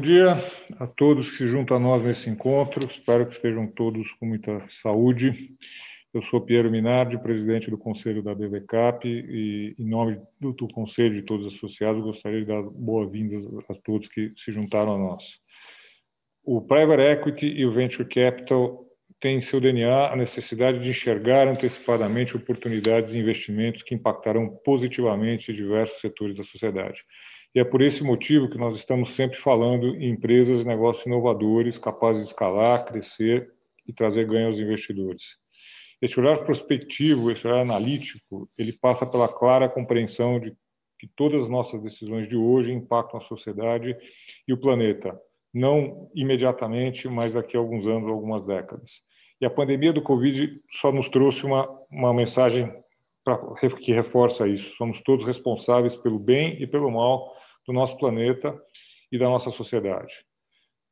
Bom dia a todos que se juntam a nós nesse encontro. Espero que estejam todos com muita saúde. Eu sou Piero Minardi, presidente do Conselho da BBCAP, e em nome do, do Conselho de todos os associados, gostaria de dar boas-vindas a todos que se juntaram a nós. O Private Equity e o Venture Capital têm em seu DNA a necessidade de enxergar antecipadamente oportunidades e investimentos que impactarão positivamente diversos setores da sociedade. E é por esse motivo que nós estamos sempre falando em empresas e negócios inovadores, capazes de escalar, crescer e trazer ganho aos investidores. Esse olhar prospectivo, esse olhar analítico, ele passa pela clara compreensão de que todas as nossas decisões de hoje impactam a sociedade e o planeta, não imediatamente, mas daqui a alguns anos, algumas décadas. E a pandemia do Covid só nos trouxe uma, uma mensagem pra, que reforça isso. Somos todos responsáveis pelo bem e pelo mal do nosso planeta e da nossa sociedade.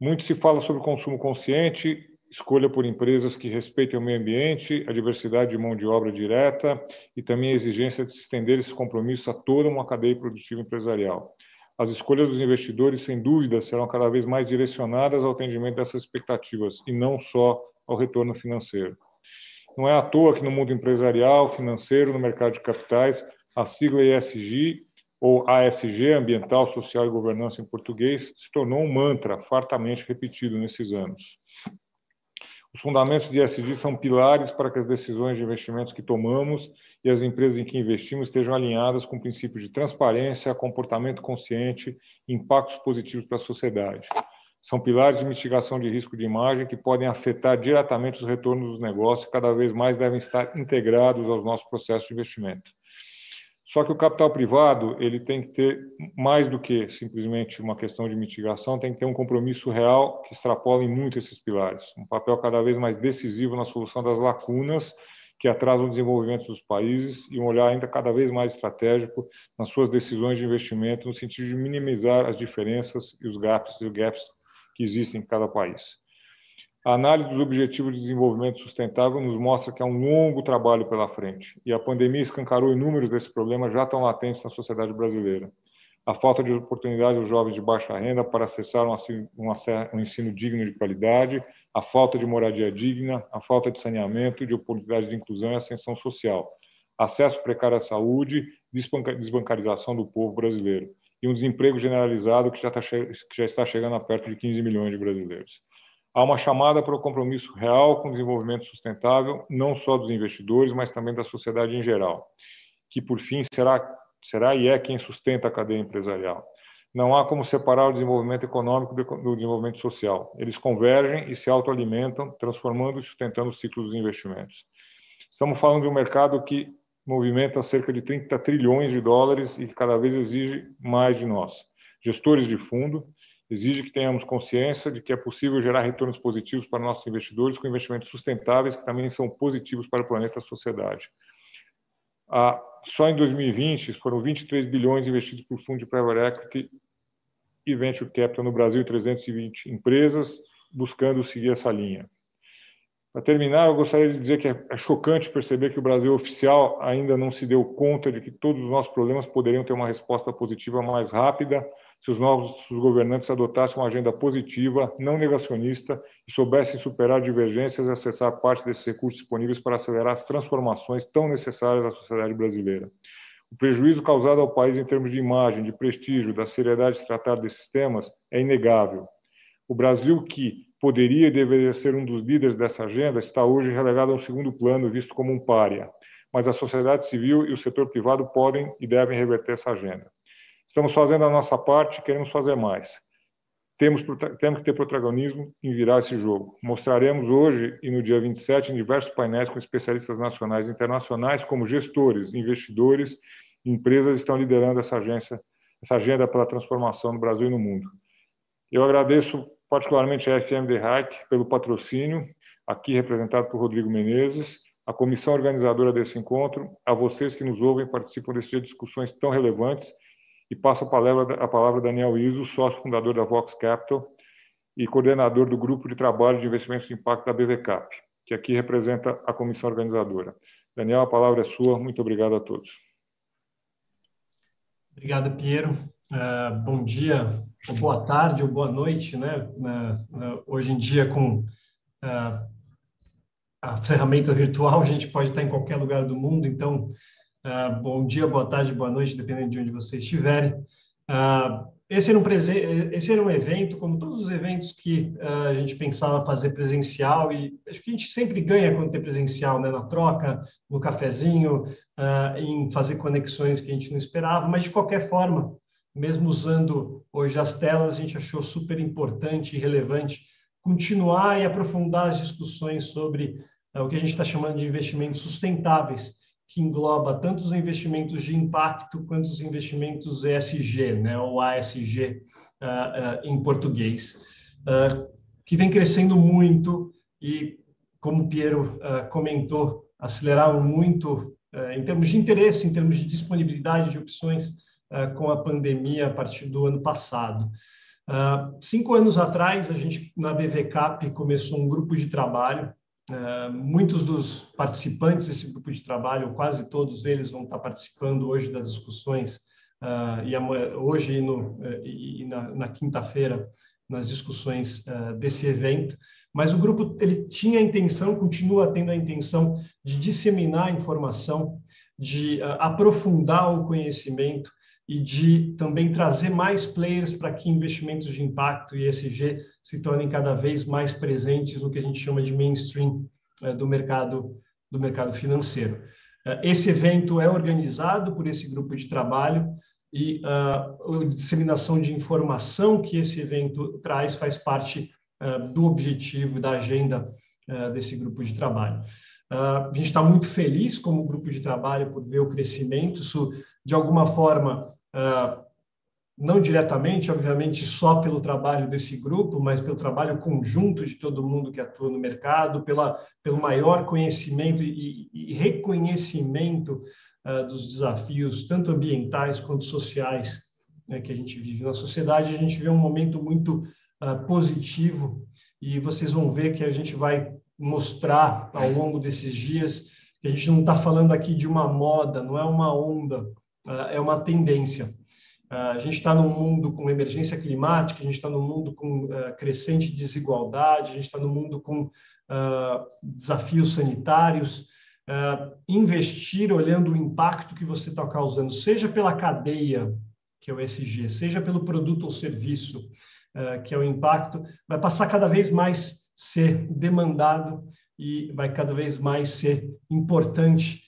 Muito se fala sobre consumo consciente, escolha por empresas que respeitem o meio ambiente, a diversidade de mão de obra direta e também a exigência de se estender esse compromisso a toda uma cadeia produtiva empresarial. As escolhas dos investidores, sem dúvida, serão cada vez mais direcionadas ao atendimento dessas expectativas e não só ao retorno financeiro. Não é à toa que no mundo empresarial, financeiro, no mercado de capitais, a sigla ESG ou ASG, Ambiental, Social e Governança em português, se tornou um mantra fartamente repetido nesses anos. Os fundamentos de ESG são pilares para que as decisões de investimentos que tomamos e as empresas em que investimos estejam alinhadas com princípios de transparência, comportamento consciente e impactos positivos para a sociedade. São pilares de mitigação de risco de imagem que podem afetar diretamente os retornos dos negócios e cada vez mais devem estar integrados aos nossos processos de investimento. Só que o capital privado ele tem que ter mais do que simplesmente uma questão de mitigação, tem que ter um compromisso real que extrapole muito esses pilares, um papel cada vez mais decisivo na solução das lacunas que atrasam o desenvolvimento dos países e um olhar ainda cada vez mais estratégico nas suas decisões de investimento no sentido de minimizar as diferenças e os gaps e gaps que existem em cada país. A análise dos Objetivos de Desenvolvimento Sustentável nos mostra que há um longo trabalho pela frente e a pandemia escancarou inúmeros desses problemas já tão latentes na sociedade brasileira. A falta de oportunidade aos jovens de baixa renda para acessar um ensino digno de qualidade, a falta de moradia digna, a falta de saneamento, de oportunidades de inclusão e ascensão social, acesso precário à saúde, desbancarização do povo brasileiro e um desemprego generalizado que já tá está chegando a perto de 15 milhões de brasileiros. Há uma chamada para o compromisso real com o desenvolvimento sustentável, não só dos investidores, mas também da sociedade em geral, que, por fim, será, será e é quem sustenta a cadeia empresarial. Não há como separar o desenvolvimento econômico do desenvolvimento social. Eles convergem e se autoalimentam, transformando e sustentando o ciclo dos investimentos. Estamos falando de um mercado que movimenta cerca de 30 trilhões de dólares e que cada vez exige mais de nós. Gestores de fundo, exige que tenhamos consciência de que é possível gerar retornos positivos para nossos investidores com investimentos sustentáveis que também são positivos para o planeta e a sociedade. Ah, só em 2020 foram 23 bilhões investidos por fundo de private equity e venture capital no Brasil, 320 empresas, buscando seguir essa linha. Para terminar, eu gostaria de dizer que é, é chocante perceber que o Brasil oficial ainda não se deu conta de que todos os nossos problemas poderiam ter uma resposta positiva mais rápida se os novos governantes adotassem uma agenda positiva, não negacionista e soubessem superar divergências e acessar parte desses recursos disponíveis para acelerar as transformações tão necessárias à sociedade brasileira. O prejuízo causado ao país em termos de imagem, de prestígio, da seriedade de tratar desses temas é inegável. O Brasil, que poderia e deveria ser um dos líderes dessa agenda, está hoje relegado a um segundo plano, visto como um pária. Mas a sociedade civil e o setor privado podem e devem reverter essa agenda. Estamos fazendo a nossa parte, queremos fazer mais. Temos, temos que ter protagonismo em virar esse jogo. Mostraremos hoje e no dia 27 em diversos painéis com especialistas nacionais e internacionais, como gestores, investidores, empresas estão liderando essa agência, essa agenda pela transformação no Brasil e no mundo. Eu agradeço particularmente a FM The Hack pelo patrocínio, aqui representado por Rodrigo Menezes, a comissão organizadora desse encontro, a vocês que nos ouvem e participam desse dia de discussões tão relevantes e passo a palavra, a palavra a Daniel Iso, sócio fundador da Vox Capital e coordenador do Grupo de Trabalho de Investimentos de Impacto da BVCAP, que aqui representa a comissão organizadora. Daniel, a palavra é sua. Muito obrigado a todos. Obrigado, Piero. Uh, bom dia, ou boa tarde, ou boa noite, né? Uh, uh, hoje em dia, com é, a ferramenta virtual, a gente pode estar em qualquer lugar do mundo, então ah, bom dia, boa tarde, boa noite, dependendo de onde vocês estiverem. Uh, ah, esse, era um esse era um evento, como todos os eventos que uh, a gente pensava fazer presencial, e acho que a gente sempre ganha quando tem presencial, né, na troca, no cafezinho, em fazer conexões que a gente não esperava, mas de qualquer forma, mesmo usando hoje as telas, a gente achou super importante e relevante continuar e aprofundar as discussões sobre o que a gente está chamando de investimentos sustentáveis que engloba tanto os investimentos de impacto quanto os investimentos ESG, né, ou ASG uh, ah, uh, ah, em português, uh, que vem crescendo muito e, como o Piero comentou, aceleraram muito em termos de interesse, em termos de disponibilidade de opções com a pandemia a partir do ano passado. cinco anos atrás, a gente na BVCAP começou um grupo de trabalho eh, muitos dos participantes desse grupo de trabalho, quase todos eles vão estar participando hoje das discussões uh, e hoje e, no, uh, e na, na quinta-feira nas discussões desse evento. Mas o grupo ele tinha a intenção, continua tendo a intenção de disseminar a informação, de aprofundar o conhecimento e de também trazer mais players para que investimentos de impacto e ESG se tornem cada vez mais presentes no que a gente chama de mainstream eh, do mercado do mercado financeiro. Eh, esse evento é organizado por esse grupo de trabalho e a ah, disseminação de informação que esse evento traz faz parte ah, do objetivo da agenda ah, desse grupo de trabalho. a gente está muito feliz como grupo de trabalho por ver o crescimento. Isso, de alguma forma, ah, não diretamente, obviamente, só pelo trabalho desse grupo, mas pelo trabalho conjunto de todo mundo que atua no mercado, pela, pelo maior conhecimento e, e reconhecimento uh, dos desafios, tanto ambientais quanto sociais, né, que a gente vive na sociedade, a gente vê um momento muito uh, positivo e vocês vão ver que a gente vai mostrar ao longo desses dias que a gente não está falando aqui de uma moda, não é uma onda, ah, é uma tendência. Ah, a gente está num mundo com emergência climática, a gente está num mundo com ah, crescente desigualdade, a gente está num mundo com desafios sanitários. investir olhando o impacto que você está causando, seja pela cadeia, que é o SG, seja pelo produto ou serviço, que é o impacto, vai passar cada vez mais ser demandado e vai cada vez mais ser importante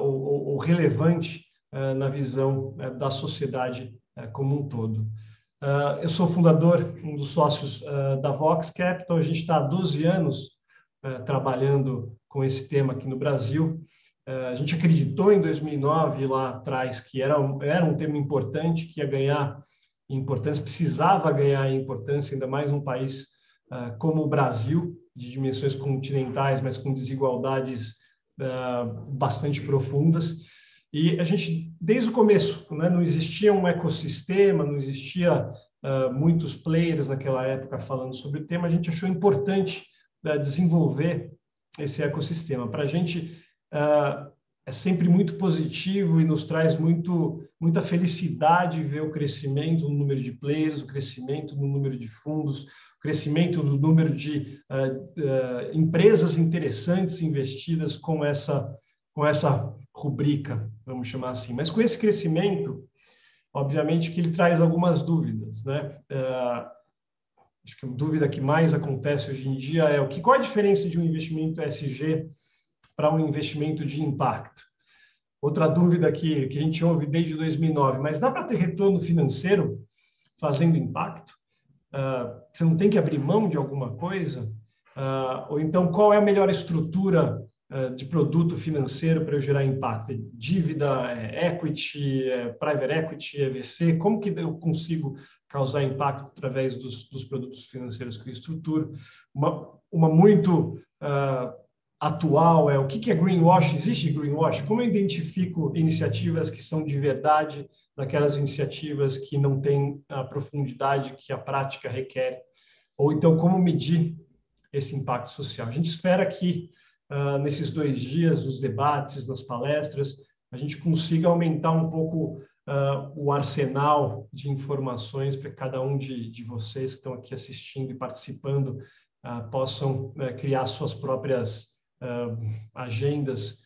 ou relevante eh, na visão eh, da sociedade eh, como um todo. eu sou fundador, um dos sócios da Vox Capital, a gente está há 12 anos trabalhando com esse tema aqui no Brasil. a gente acreditou em 2009, lá atrás, que era um, era um tema importante, que ia ganhar importância, precisava ganhar importância, ainda mais um país como o Brasil, de dimensões continentais, mas com desigualdades bastante profundas. E a gente desde o começo, né? não existia um ecossistema, não existia uh, muitos players naquela época falando sobre o tema, a gente achou importante uh, desenvolver esse ecossistema. Para a gente uh, é sempre muito positivo e nos traz muito, muita felicidade ver o crescimento no número de players, o crescimento no número de fundos, o crescimento do número de empresas interessantes investidas com essa, com essa rubrica, vamos chamar assim. Mas com esse crescimento, obviamente que ele traz algumas dúvidas, né? Uh, acho que a dúvida que mais acontece hoje em dia é o que qual a diferença de um investimento SG para um investimento de impacto? Outra dúvida que, que a gente ouve desde 2009, mas dá para ter retorno financeiro fazendo impacto? Uh, você não tem que abrir mão de alguma coisa? Uh, ou então, qual é a melhor estrutura eh, de produto financeiro para eu gerar impacto? É dívida, é equity, é private equity, EVC Como que eu consigo causar impacto através dos, dos produtos financeiros que eu estruturo? Uma, uma muito uh, atual é o que, que é greenwash? Existe greenwash? Como eu identifico iniciativas que são de verdade daquelas iniciativas que não têm a profundidade que a prática requer? Ou então, como medir esse impacto social? A gente espera que uh, nesses dois dias, os debates, nas palestras, a gente consiga aumentar um pouco uh, o arsenal de informações para cada um de, de vocês que estão aqui assistindo e participando uh, possam eh, criar suas próprias agendas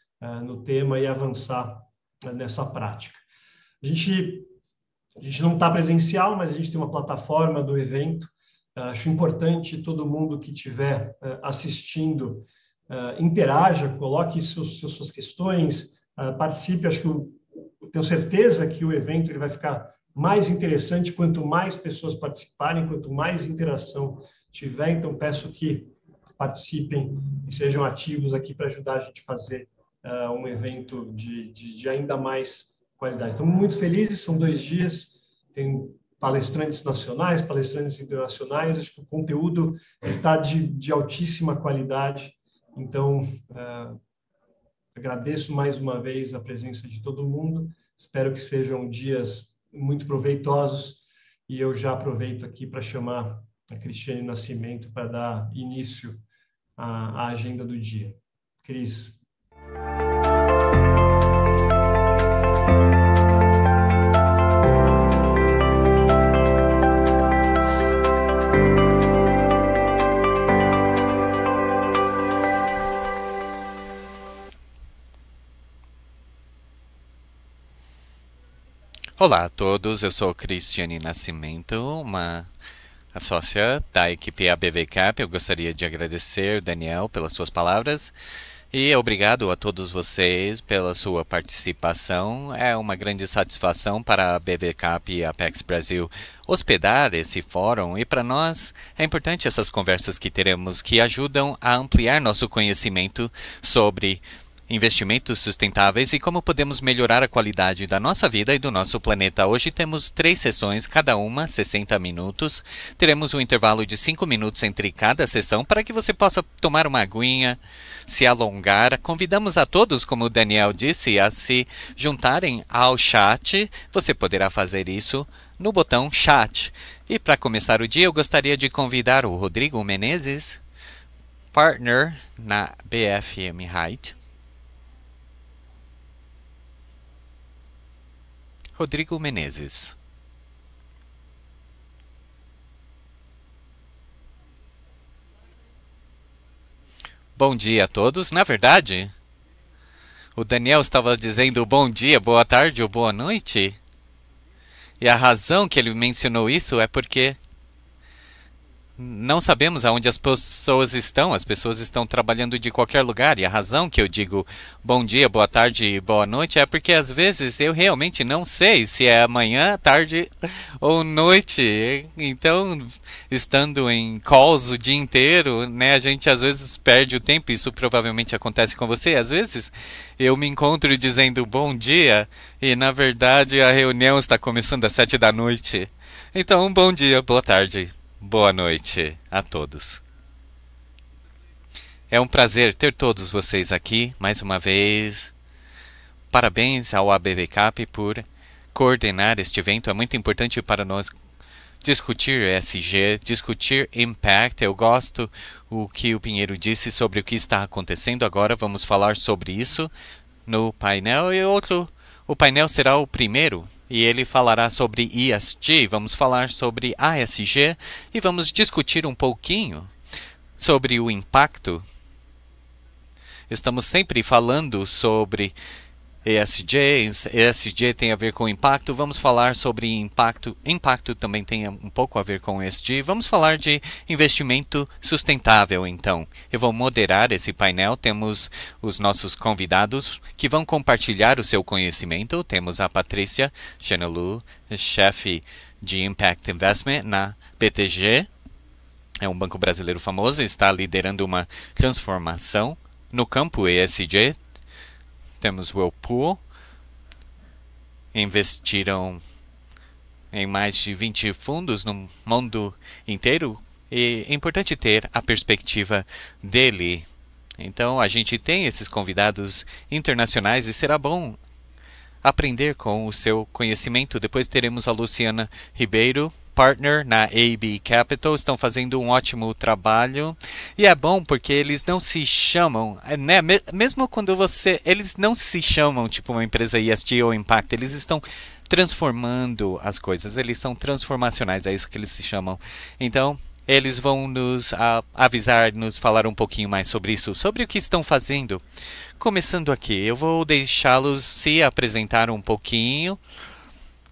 no tema e avançar nessa prática. A gente, a gente não está presencial, mas a gente tem uma plataforma do evento Acho importante todo mundo que estiver eh, assistindo uh, interaja, coloque seus, seus, suas questões, uh, participe. Acho que eu tenho certeza que o evento ele vai ficar mais interessante quanto mais pessoas participarem, quanto mais interação tiver. Então, peço que participem e sejam ativos aqui para ajudar a gente a fazer uh, um evento de, de, de ainda mais qualidade. Estamos muito felizes, são dois dias, tem palestrantes nacionais, palestrantes internacionais, acho que o conteúdo está de, de altíssima qualidade então, uh, agradeço mais uma vez a presença de todo mundo. Espero que sejam dias muito proveitosos e eu já aproveito aqui para chamar a Cristiane Nascimento para dar início à, à agenda do dia. Cris. Olá a todos, eu sou Cristiane Nascimento, uma sócia da equipe Cap. Eu gostaria de agradecer, Daniel, pelas suas palavras. E obrigado a todos vocês pela sua participação. É uma grande satisfação para a BBCAP e a Apex Brasil hospedar esse fórum e para nós é importante essas conversas que teremos que ajudam a ampliar nosso conhecimento sobre investimentos sustentáveis e como podemos melhorar a qualidade da nossa vida e do nosso planeta. Hoje temos três sessões, cada uma 60 minutos. Teremos um intervalo de cinco minutos entre cada sessão para que você possa tomar uma aguinha, se alongar. Convidamos a todos, como o Daniel disse, a se juntarem ao chat. Você poderá fazer isso no botão chat. E para começar o dia, eu gostaria de convidar o Rodrigo Menezes, partner na BFM Height Rodrigo Menezes Bom dia a todos. Na verdade, o Daniel estava dizendo bom dia, boa tarde ou boa noite. E a razão que ele mencionou isso é porque não sabemos aonde as pessoas estão, as pessoas estão trabalhando de qualquer lugar e a razão que eu digo bom dia, boa tarde e boa noite é porque às vezes eu realmente não sei se é amanhã, tarde ou noite. Então, estando em calls o dia inteiro, né, a gente às vezes perde o tempo, isso provavelmente acontece com você. Às vezes eu me encontro dizendo bom dia e na verdade a reunião está começando às sete da noite. Então, bom dia, boa tarde Boa noite a todos. É um prazer ter todos vocês aqui mais uma vez. Parabéns ao ABVCAP por coordenar este evento. É muito importante para nós discutir SG, discutir impact. Eu gosto o que o Pinheiro disse sobre o que está acontecendo agora. Vamos falar sobre isso no painel e outro o painel será o primeiro e ele falará sobre ESG, vamos falar sobre ASG e vamos discutir um pouquinho sobre o impacto. Estamos sempre falando sobre ESG, ESG tem a ver com impacto, vamos falar sobre impacto, impacto também tem um pouco a ver com ESG, vamos falar de investimento sustentável então. Eu vou moderar esse painel, temos os nossos convidados que vão compartilhar o seu conhecimento, temos a Patrícia Genelu, chefe de Impact Investment na BTG, é um banco brasileiro famoso, está liderando uma transformação no campo ESG, temos Whirlpool, investiram em mais de 20 fundos no mundo inteiro e é importante ter a perspectiva dele. Então a gente tem esses convidados internacionais e será bom aprender com o seu conhecimento. Depois teremos a Luciana Ribeiro, partner na AB Capital, estão fazendo um ótimo trabalho e é bom porque eles não se chamam, é, né? Mesmo quando você, eles não se chamam tipo uma empresa ESG ou Impact, eles estão transformando as coisas, eles são transformacionais, é isso que eles se chamam. Então, eles vão nos avisar, nos falar um pouquinho mais sobre isso, sobre o que estão fazendo começando aqui, eu vou deixá-los se apresentar um pouquinho.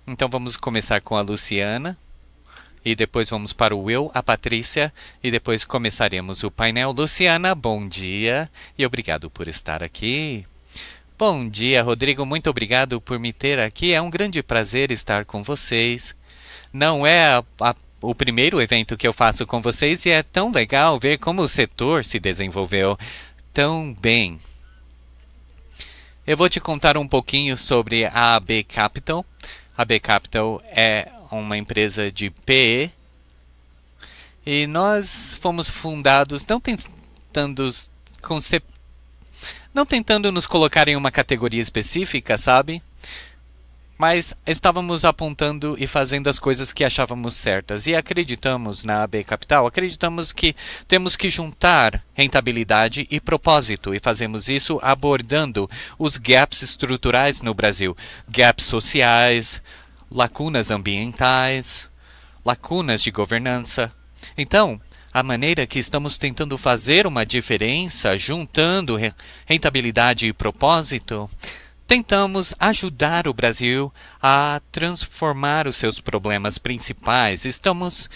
Então vamos começar com a Luciana e depois vamos para o Will, a Patrícia e depois começaremos o painel. Luciana, bom dia e obrigado por estar aqui. Bom dia, Rodrigo. Muito obrigado por me ter aqui. É um grande prazer estar com vocês. Não é a, a, o primeiro evento que eu faço com vocês e é tão legal ver como o setor se desenvolveu tão bem. Eu vou te contar um pouquinho sobre a AB Capital. A AB Capital é uma empresa de PE e nós fomos fundados não tentando concep... não tentando nos colocar em uma categoria específica, sabe? mas estávamos apontando e fazendo as coisas que achávamos certas e acreditamos na AB Capital, acreditamos que temos que juntar rentabilidade e propósito e fazemos isso abordando os gaps estruturais no Brasil, gaps sociais, lacunas ambientais, lacunas de governança. Então, a maneira que estamos tentando fazer uma diferença juntando rentabilidade e propósito Tentamos ajudar o Brasil a transformar os seus problemas principais. Estamos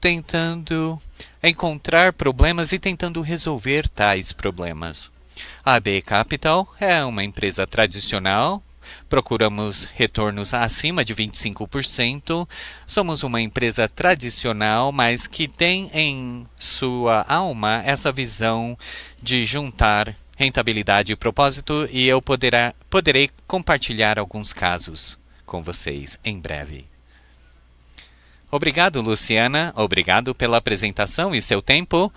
tentando encontrar problemas e tentando resolver tais problemas. A AB Capital é uma empresa tradicional procuramos retornos acima de 25%. Somos uma empresa tradicional, mas que tem em sua alma essa visão de juntar rentabilidade e propósito e eu poderá, poderei compartilhar alguns casos com vocês em breve. Obrigado, Luciana. Obrigado pela apresentação e seu tempo.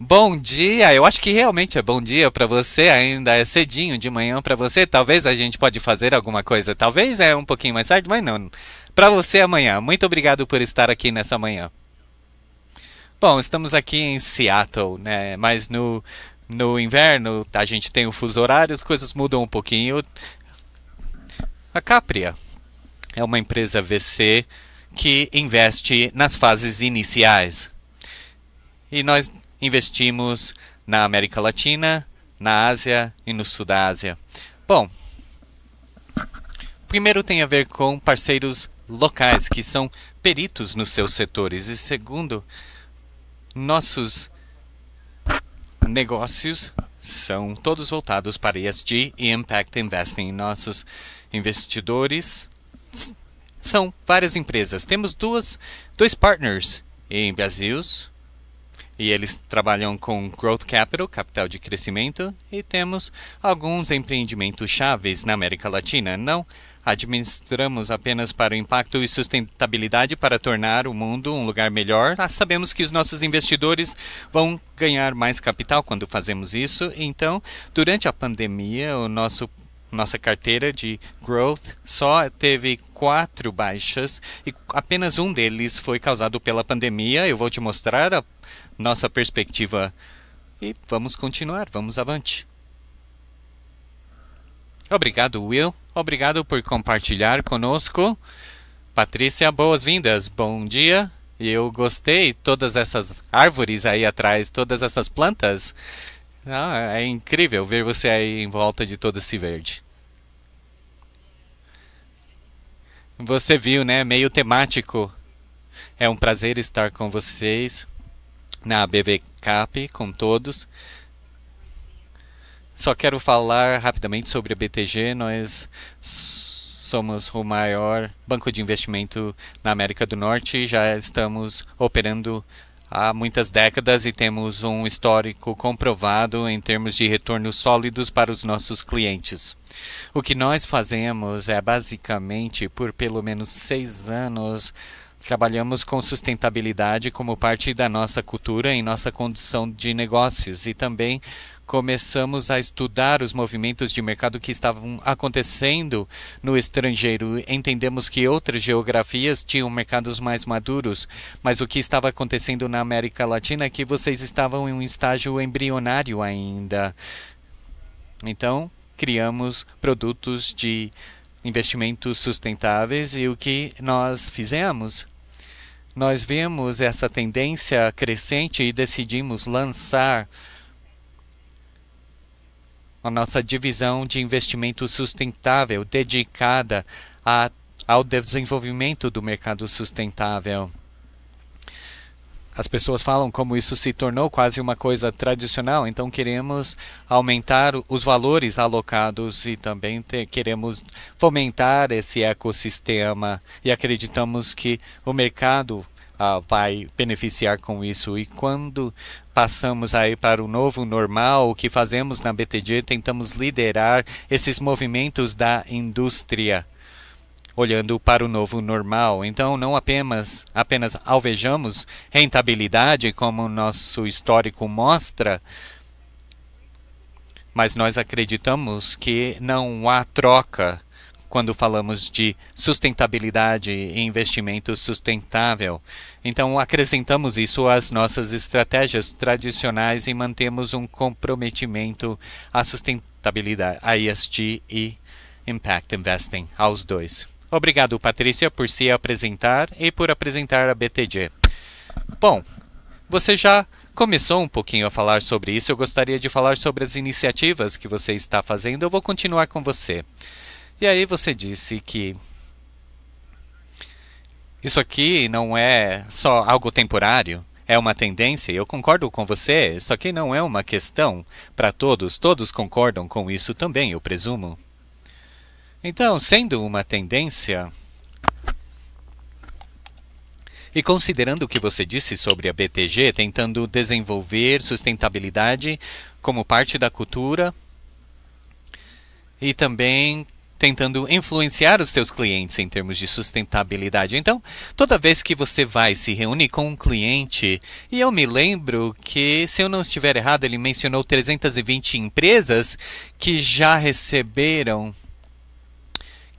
Bom dia. Eu acho que realmente é bom dia para você. Ainda é cedinho de manhã para você. Talvez a gente pode fazer alguma coisa. Talvez é um pouquinho mais tarde, mas não. Para você amanhã. Muito obrigado por estar aqui nessa manhã. Bom, estamos aqui em Seattle, né? Mas no no inverno, a gente tem o fuso horário, as coisas mudam um pouquinho. A Capria é uma empresa VC que investe nas fases iniciais. E nós investimos na América Latina, na Ásia e no Sul da Ásia. Bom, primeiro tem a ver com parceiros locais que são peritos nos seus setores. E segundo, nossos negócios são todos voltados para ESG e Impact Investing. Nossos investidores são várias empresas. Temos duas, dois partners em Brasil e eles trabalham com growth capital, capital de crescimento, e temos alguns empreendimentos chaves na América Latina. Não administramos apenas para o impacto e sustentabilidade para tornar o mundo um lugar melhor. Nós ah, sabemos que os nossos investidores vão ganhar mais capital quando fazemos isso. Então, durante a pandemia, o nosso nossa carteira de growth só teve quatro baixas e apenas um deles foi causado pela pandemia. Eu vou te mostrar a nossa perspectiva e vamos continuar, vamos avante. Obrigado, Will. Obrigado por compartilhar conosco. Patrícia, boas-vindas. Bom dia. Eu gostei todas essas árvores aí atrás, todas essas plantas. Ah, é incrível ver você aí em volta de todo esse verde. Você viu, né? Meio temático. É um prazer estar com vocês na BVCAP com todos. Só quero falar rapidamente sobre a BTG. Nós somos o maior banco de investimento na América do Norte. Já estamos operando há muitas décadas e temos um histórico comprovado em termos de retornos sólidos para os nossos clientes. O que nós fazemos é basicamente, por pelo menos seis anos, Trabalhamos com sustentabilidade como parte da nossa cultura e nossa condição de negócios e também começamos a estudar os movimentos de mercado que estavam acontecendo no estrangeiro. Entendemos que outras geografias tinham mercados mais maduros, mas o que estava acontecendo na América Latina é que vocês estavam em um estágio embrionário ainda. Então, criamos produtos de investimentos sustentáveis e o que nós fizemos nós vemos essa tendência crescente e decidimos lançar a nossa divisão de investimento sustentável dedicada a, ao desenvolvimento do mercado sustentável as pessoas falam como isso se tornou quase uma coisa tradicional, então queremos aumentar os valores alocados e também ter, queremos fomentar esse ecossistema e acreditamos que o mercado ah, vai beneficiar com isso. E quando passamos aí para o novo normal, o que fazemos na BTG, tentamos liderar esses movimentos da indústria olhando para o novo normal. Então, não apenas, apenas alvejamos rentabilidade, como nosso histórico mostra, mas nós acreditamos que não há troca quando falamos de sustentabilidade e investimento sustentável. Então, acrescentamos isso às nossas estratégias tradicionais e mantemos um comprometimento à sustentabilidade, a ESG e Impact Investing, aos dois. Obrigado, Patrícia, por se apresentar e por apresentar a BTG. Bom, você já começou um pouquinho a falar sobre isso. Eu gostaria de falar sobre as iniciativas que você está fazendo. Eu vou continuar com você. E aí você disse que isso aqui não é só algo temporário, é uma tendência, eu concordo com você, isso aqui não é uma questão para todos, todos concordam com isso também, eu presumo. Então, sendo uma tendência, e considerando o que você disse sobre a BTG, tentando desenvolver sustentabilidade como parte da cultura e também tentando influenciar os seus clientes em termos de sustentabilidade. Então, toda vez que você vai se reúne com um cliente, e eu me lembro que, se eu não estiver errado, ele mencionou 320 empresas que já receberam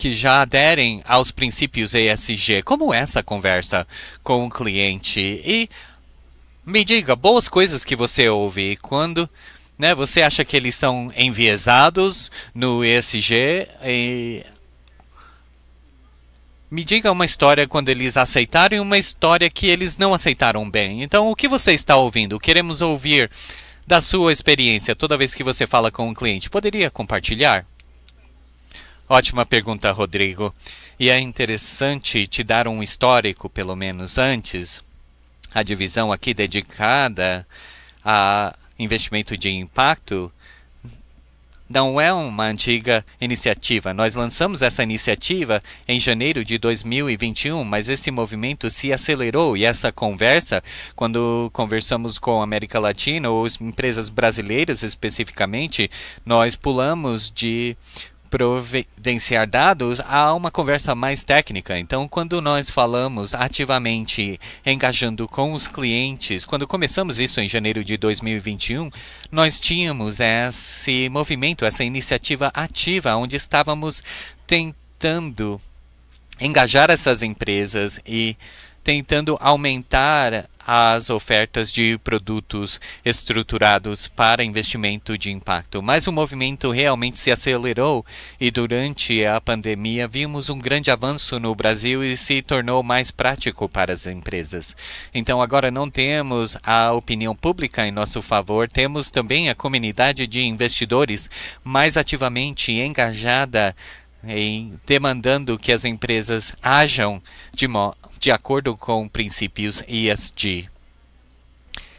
que já aderem aos princípios ESG, como essa conversa com o cliente. E me diga boas coisas que você ouve quando né, você acha que eles são enviesados no ESG e me diga uma história quando eles aceitaram e uma história que eles não aceitaram bem. Então, o que você está ouvindo? Queremos ouvir da sua experiência toda vez que você fala com um cliente. Poderia compartilhar? Ótima pergunta, Rodrigo. E é interessante te dar um histórico, pelo menos antes. A divisão aqui dedicada a investimento de impacto não é uma antiga iniciativa. Nós lançamos essa iniciativa em janeiro de 2021, mas esse movimento se acelerou e essa conversa, quando conversamos com a América Latina ou empresas brasileiras especificamente, nós pulamos de providenciar dados, há uma conversa mais técnica. Então, quando nós falamos ativamente engajando com os clientes, quando começamos isso em janeiro de 2021, nós tínhamos esse movimento, essa iniciativa ativa, onde estávamos tentando engajar essas empresas e tentando aumentar as ofertas de produtos estruturados para investimento de impacto. Mas o movimento realmente se acelerou e durante a pandemia vimos um grande avanço no Brasil e se tornou mais prático para as empresas. Então agora não temos a opinião pública em nosso favor, temos também a comunidade de investidores mais ativamente engajada em demandando que as empresas hajam de, de acordo com princípios ESG.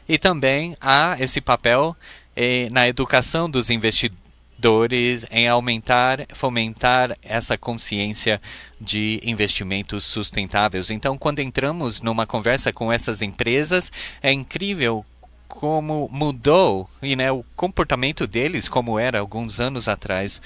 E também há esse papel eh, na educação dos investidores em aumentar, fomentar essa consciência de investimentos sustentáveis. Então, quando entramos numa conversa com essas empresas, é incrível como mudou e né, o comportamento deles, como era alguns anos atrás,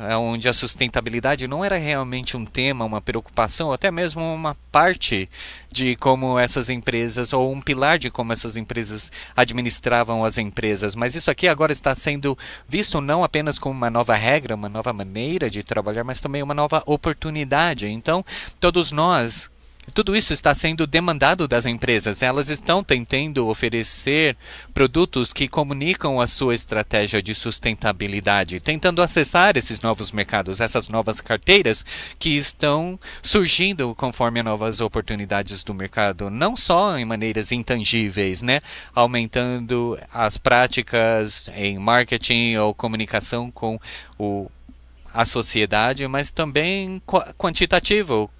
é onde a sustentabilidade não era realmente um tema, uma preocupação, até mesmo uma parte de como essas empresas, ou um pilar de como essas empresas administravam as empresas. Mas isso aqui agora está sendo visto não apenas como uma nova regra, uma nova maneira de trabalhar, mas também uma nova oportunidade. Então, todos nós tudo isso está sendo demandado das empresas. Elas estão tentando oferecer produtos que comunicam a sua estratégia de sustentabilidade, tentando acessar esses novos mercados, essas novas carteiras que estão surgindo conforme novas oportunidades do mercado, não só em maneiras intangíveis, né? Aumentando as práticas em marketing ou comunicação com o a sociedade, mas também quantitativo,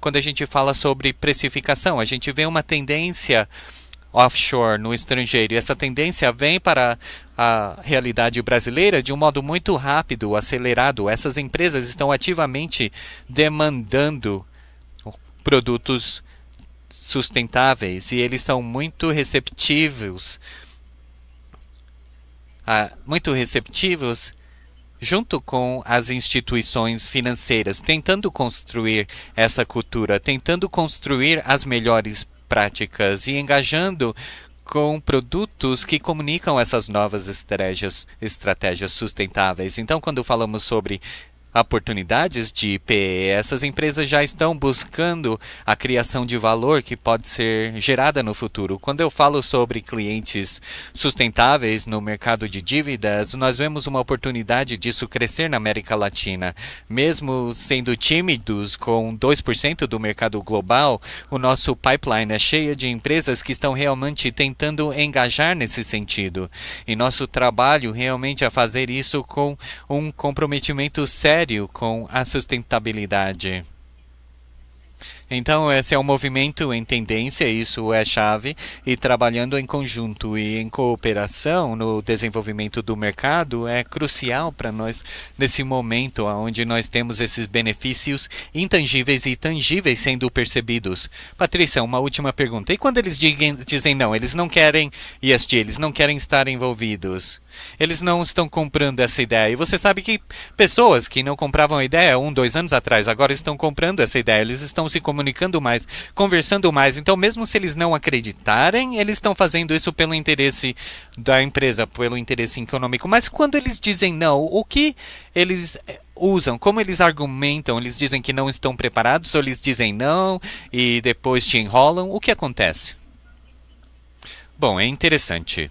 quando a gente fala sobre precificação, a gente vê uma tendência offshore no estrangeiro. E essa tendência vem para a realidade brasileira de um modo muito rápido, acelerado. Essas empresas estão ativamente demandando produtos sustentáveis e eles são muito receptivos, a, muito receptivos junto com as instituições financeiras, tentando construir essa cultura, tentando construir as melhores práticas e engajando com produtos que comunicam essas novas estratégias, estratégias sustentáveis. Então, quando falamos sobre oportunidades de IPE. Essas empresas já estão buscando a criação de valor que pode ser gerada no futuro. Quando eu falo sobre clientes sustentáveis no mercado de dívidas, nós vemos uma oportunidade disso crescer na América Latina. Mesmo sendo tímidos com 2% do mercado global, o nosso pipeline é cheio de empresas que estão realmente tentando engajar nesse sentido. E nosso trabalho realmente é fazer isso com um comprometimento sério sério com a sustentabilidade. Então, esse é um movimento em tendência, isso é chave, e trabalhando em conjunto e em cooperação no desenvolvimento do mercado é crucial para nós nesse momento onde nós temos esses benefícios intangíveis e tangíveis sendo percebidos. Patrícia, uma última pergunta. E quando eles digam, dizem não, eles não querem ESG, eles não querem estar envolvidos? Eles não estão comprando essa ideia. E você sabe que pessoas que não compravam a ideia um, dois anos atrás, agora estão comprando essa ideia. Eles estão se comunicando mais, conversando mais. Então, mesmo se eles não acreditarem, eles estão fazendo isso pelo interesse da empresa, pelo interesse econômico. Mas quando eles dizem não, o que eles eh, usam, como eles argumentam? Eles dizem que não estão preparados ou eles dizem não e depois te enrolam? O que acontece? Bom, é interessante.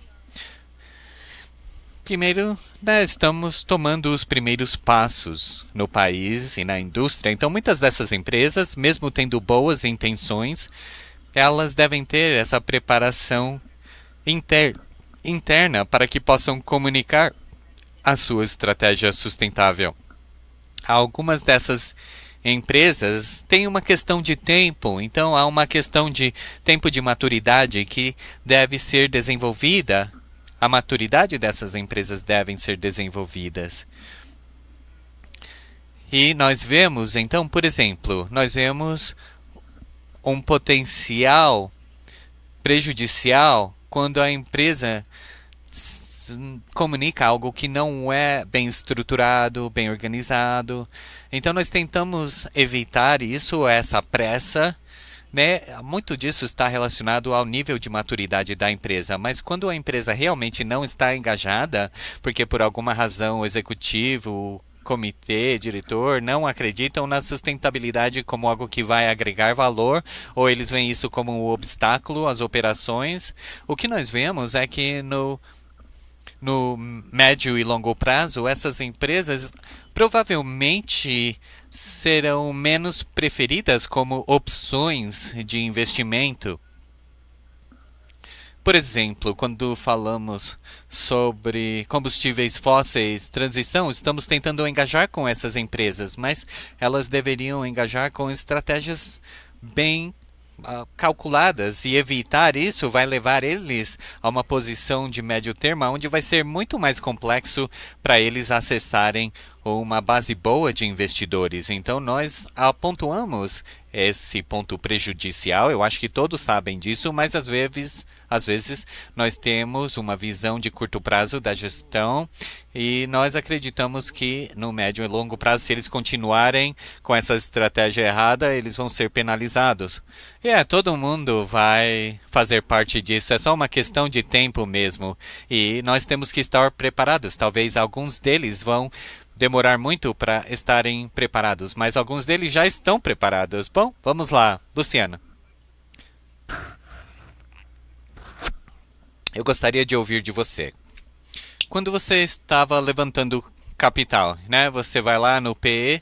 Primeiro, né, estamos tomando os primeiros passos no país e na indústria. Então, muitas dessas empresas, mesmo tendo boas intenções, elas devem ter essa preparação inter interna para que possam comunicar a sua estratégia sustentável. Algumas dessas empresas têm uma questão de tempo, então há uma questão de tempo de maturidade que deve ser desenvolvida a maturidade dessas empresas devem ser desenvolvidas. E nós vemos, então, por exemplo, nós vemos um potencial prejudicial quando a empresa comunica algo que não é bem estruturado, bem organizado. Então nós tentamos evitar isso, essa pressa, né? Muito disso está relacionado ao nível de maturidade da empresa, mas quando a empresa realmente não está engajada, porque por alguma razão o executivo, o comitê, diretor, não acreditam na sustentabilidade como algo que vai agregar valor, ou eles veem isso como um obstáculo às operações. O que nós vemos é que no, no médio e longo prazo, essas empresas provavelmente serão menos preferidas como opções de investimento. Por exemplo, quando falamos sobre combustíveis fósseis, transição, estamos tentando engajar com essas empresas, mas elas deveriam engajar com estratégias bem ah, calculadas e evitar isso vai levar eles a uma posição de médio termo onde vai ser muito mais complexo para eles acessarem ou uma base boa de investidores. Então, nós apontuamos esse ponto prejudicial, eu acho que todos sabem disso, mas às vezes, às vezes nós temos uma visão de curto prazo da gestão e nós acreditamos que no médio e longo prazo, se eles continuarem com essa estratégia errada, eles vão ser penalizados. E é, todo mundo vai fazer parte disso, é só uma questão de tempo mesmo. E nós temos que estar preparados, talvez alguns deles vão demorar muito para estarem preparados, mas alguns deles já estão preparados. Bom, vamos lá, Luciana. Eu gostaria de ouvir de você. Quando você estava levantando capital, né? Você vai lá no PE.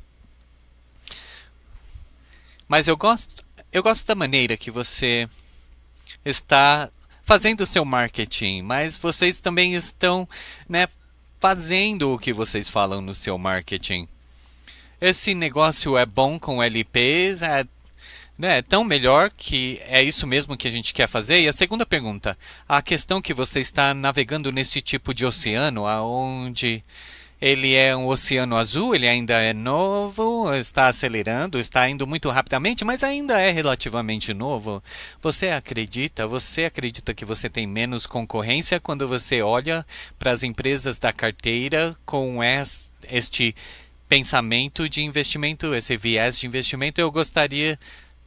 Mas eu gosto, eu gosto da maneira que você está fazendo o seu marketing, mas vocês também estão, né, fazendo o que vocês falam no seu marketing. Esse negócio é bom com LPs, é, né, tão melhor que é isso mesmo que a gente quer fazer? E a segunda pergunta, a questão que você está navegando nesse tipo de oceano, aonde ele é um oceano azul, ele ainda é novo, está acelerando, está indo muito rapidamente, mas ainda é relativamente novo. Você acredita? Você acredita que você tem menos concorrência quando você olha para as empresas da carteira com este pensamento de investimento, esse viés de investimento? Eu gostaria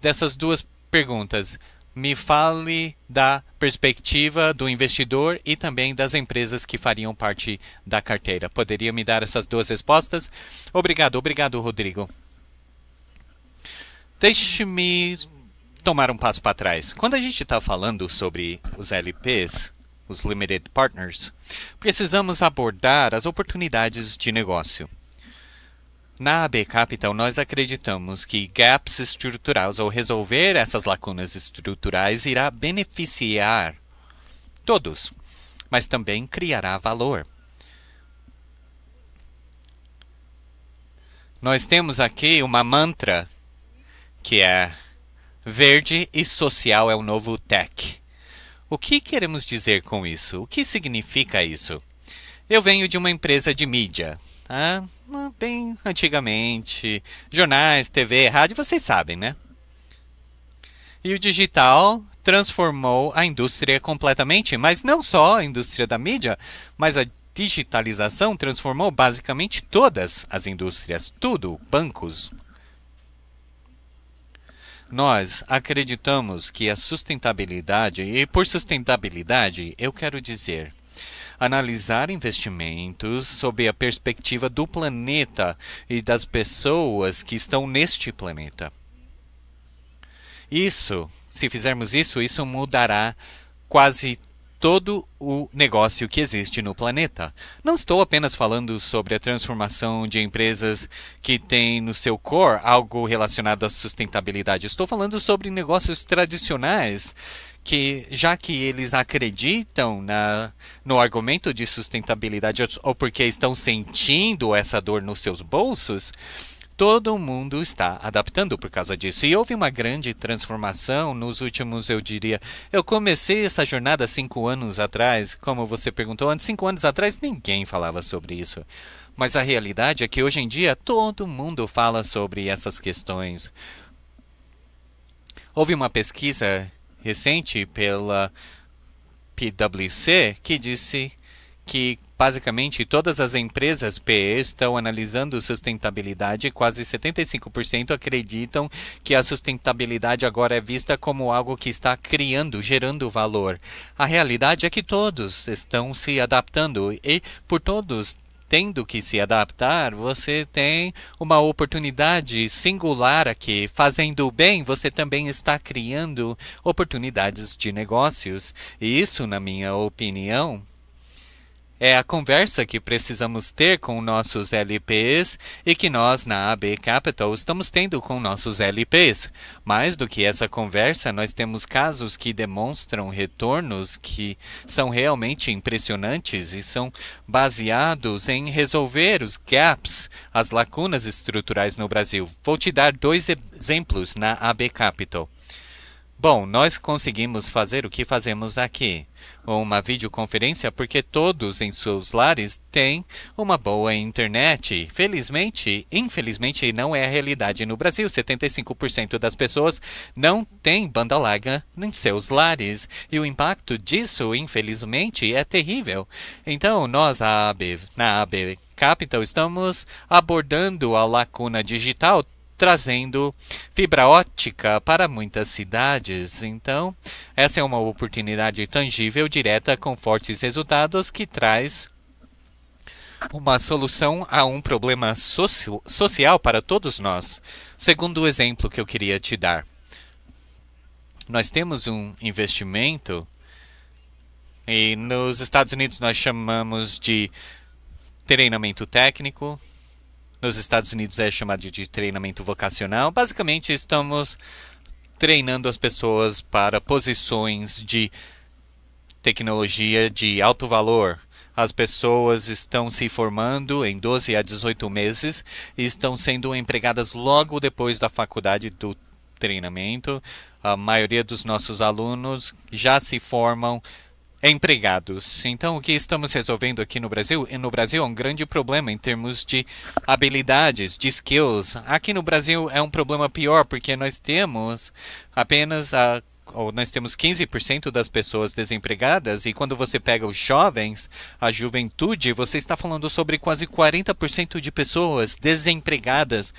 dessas duas perguntas. Me fale da perspectiva do investidor e também das empresas que fariam parte da carteira. Poderia me dar essas duas respostas? Obrigado, obrigado, Rodrigo. Deixe-me tomar um passo para trás. Quando a gente está falando sobre os LPs, os Limited Partners, precisamos abordar as oportunidades de negócio. Na AB Capital, nós acreditamos que gaps estruturais, ou resolver essas lacunas estruturais, irá beneficiar todos, mas também criará valor. Nós temos aqui uma mantra que é verde e social é o novo tech. O que queremos dizer com isso? O que significa isso? Eu venho de uma empresa de mídia, tá? Bem antigamente. Jornais, TV, rádio, vocês sabem, né? E o digital transformou a indústria completamente, mas não só a indústria da mídia, mas a digitalização transformou basicamente todas as indústrias, tudo, bancos. Nós acreditamos que a sustentabilidade, e por sustentabilidade eu quero dizer analisar investimentos sob a perspectiva do planeta e das pessoas que estão neste planeta. Isso, se fizermos isso, isso mudará quase todo o negócio que existe no planeta. Não estou apenas falando sobre a transformação de empresas que têm no seu core algo relacionado à sustentabilidade. Estou falando sobre negócios tradicionais que, já que eles acreditam na, no argumento de sustentabilidade ou porque estão sentindo essa dor nos seus bolsos, todo mundo está adaptando por causa disso. E houve uma grande transformação nos últimos, eu diria. Eu comecei essa jornada cinco anos atrás, como você perguntou antes, cinco anos atrás ninguém falava sobre isso. Mas a realidade é que hoje em dia todo mundo fala sobre essas questões. Houve uma pesquisa recente pela PwC que disse que basicamente todas as empresas PE estão analisando sustentabilidade. Quase 75% acreditam que a sustentabilidade agora é vista como algo que está criando, gerando valor. A realidade é que todos estão se adaptando e por todos tendo que se adaptar, você tem uma oportunidade singular aqui. Fazendo o bem, você também está criando oportunidades de negócios. E isso, na minha opinião, é a conversa que precisamos ter com nossos LPs e que nós na AB Capital estamos tendo com nossos LPs. Mais do que essa conversa, nós temos casos que demonstram retornos que são realmente impressionantes e são baseados em resolver os gaps, as lacunas estruturais no Brasil. Vou te dar dois exemplos na AB Capital. Bom, nós conseguimos fazer o que fazemos aqui, uma videoconferência porque todos em seus lares têm uma boa internet. Felizmente, infelizmente não é a realidade no Brasil. 75% das pessoas não têm banda larga em seus lares e o impacto disso, infelizmente, é terrível. Então, nós a AB, na AB Capital estamos abordando a lacuna digital trazendo fibra ótica para muitas cidades. Então, essa é uma oportunidade tangível, direta, com fortes resultados que traz uma solução a um problema socio social para todos nós. Segundo o exemplo que eu queria te dar, nós temos um investimento e nos Estados Unidos nós chamamos de treinamento técnico, nos Estados Unidos é chamado de treinamento vocacional. Basicamente, estamos treinando as pessoas para posições de tecnologia de alto valor. As pessoas estão se formando em 12 a 18 meses e estão sendo empregadas logo depois da faculdade do treinamento. A maioria dos nossos alunos já se formam empregados. Então, o que estamos resolvendo aqui no Brasil? E no Brasil é um grande problema em termos de habilidades, de skills. Aqui no Brasil é um problema pior, porque nós temos apenas a nós temos 15% das pessoas desempregadas, e quando você pega os jovens, a juventude, você está falando sobre quase 40% de pessoas desempregadas.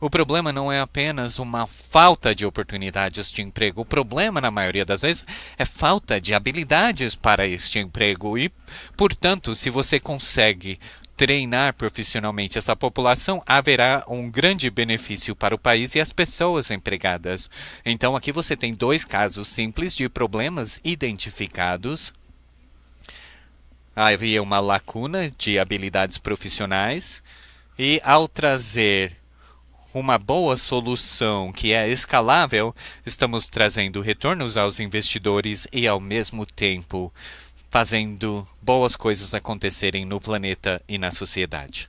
O problema não é apenas uma falta de oportunidades de emprego, o problema, na maioria das vezes, é falta de habilidades para este emprego. E, portanto, se você consegue treinar profissionalmente essa população, haverá um grande benefício para o país e as pessoas empregadas. Então, aqui você tem dois casos simples de problemas identificados. Havia uma lacuna de habilidades profissionais, e ao trazer uma boa solução que é escalável, estamos trazendo retornos aos investidores e, ao mesmo tempo, fazendo boas coisas acontecerem no planeta e na sociedade.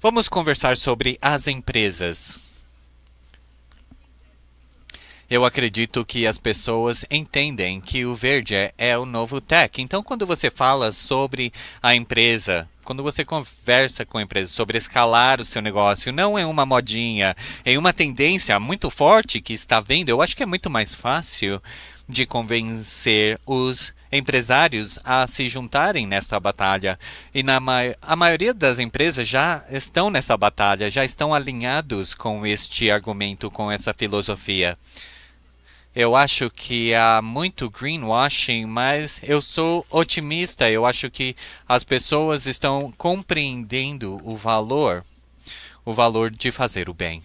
Vamos conversar sobre as empresas. Eu acredito que as pessoas entendem que o verde é, é o novo tech. Então, quando você fala sobre a empresa quando você conversa com empresas sobre escalar o seu negócio, não é uma modinha, é uma tendência muito forte que está vendo, eu acho que é muito mais fácil de convencer os empresários a se juntarem nessa batalha. E na ma a maioria das empresas já estão nessa batalha, já estão alinhados com este argumento, com essa filosofia. Eu acho que há muito greenwashing, mas eu sou otimista. Eu acho que as pessoas estão compreendendo o valor, o valor de fazer o bem.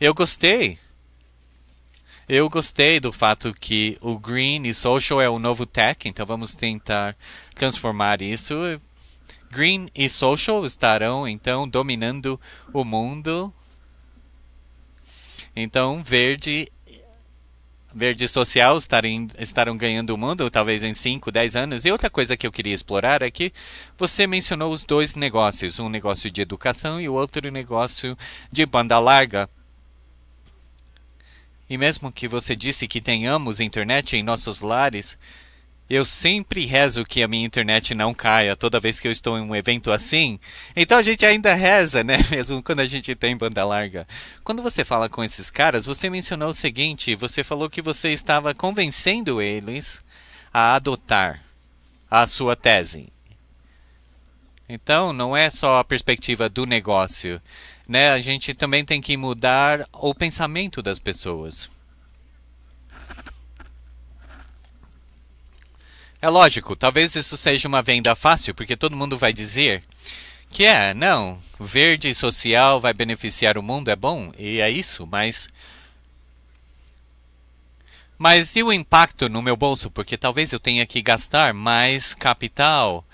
Eu gostei. Eu gostei do fato que o green e social é o novo tech, então vamos tentar transformar isso. Green e social estarão então dominando o mundo então, verde verde social estarem, estarão ganhando o mundo, talvez em 5, 10 anos. E outra coisa que eu queria explorar é que você mencionou os dois negócios, um negócio de educação e o outro negócio de banda larga. E mesmo que você disse que tenhamos internet em nossos lares, eu sempre rezo que a minha internet não caia toda vez que eu estou em um evento assim. Então a gente ainda reza, né? Mesmo quando a gente tem banda larga. Quando você fala com esses caras, você mencionou o seguinte: você falou que você estava convencendo eles a adotar a sua tese. Então não é só a perspectiva do negócio, né? A gente também tem que mudar o pensamento das pessoas. É lógico, talvez isso seja uma venda fácil, porque todo mundo vai dizer que é, não, verde e social vai beneficiar o mundo, é bom, e é isso, mas. Mas e o impacto no meu bolso? Porque talvez eu tenha que gastar mais capital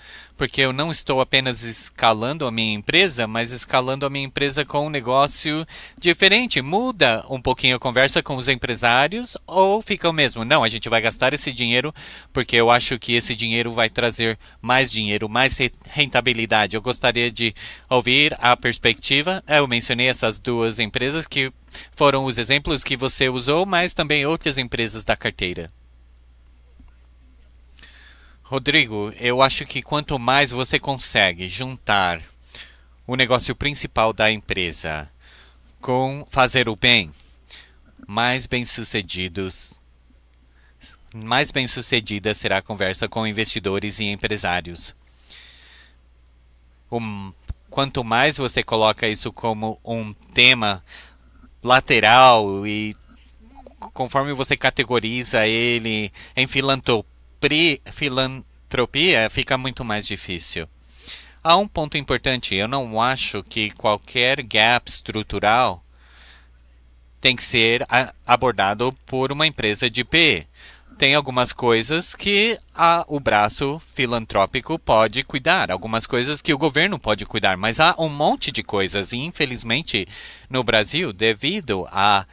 porque eu não estou apenas escalando a minha empresa, mas escalando a minha empresa com um negócio diferente. Muda um pouquinho a conversa com os empresários ou fica o mesmo? Não, a gente vai gastar esse dinheiro porque eu acho que esse dinheiro vai trazer mais dinheiro, mais rentabilidade. Eu gostaria de ouvir a perspectiva. Eu mencionei essas duas empresas que foram os exemplos que você usou, mas também outras empresas da carteira. Rodrigo, eu acho que quanto mais você consegue juntar o negócio principal da empresa com fazer o bem, mais bem-sucedidos mais bem-sucedida será a conversa com investidores e empresários. Um, quanto mais você coloca isso como um tema lateral e conforme você categoriza ele em filantropia, filantropia fica muito mais difícil. Há um ponto importante: eu não acho que qualquer gap estrutural tem que ser abordado por uma empresa de PE. Tem algumas coisas que a, o braço filantrópico pode cuidar, algumas coisas que o governo pode cuidar, mas há um monte de coisas, e infelizmente no Brasil, devido a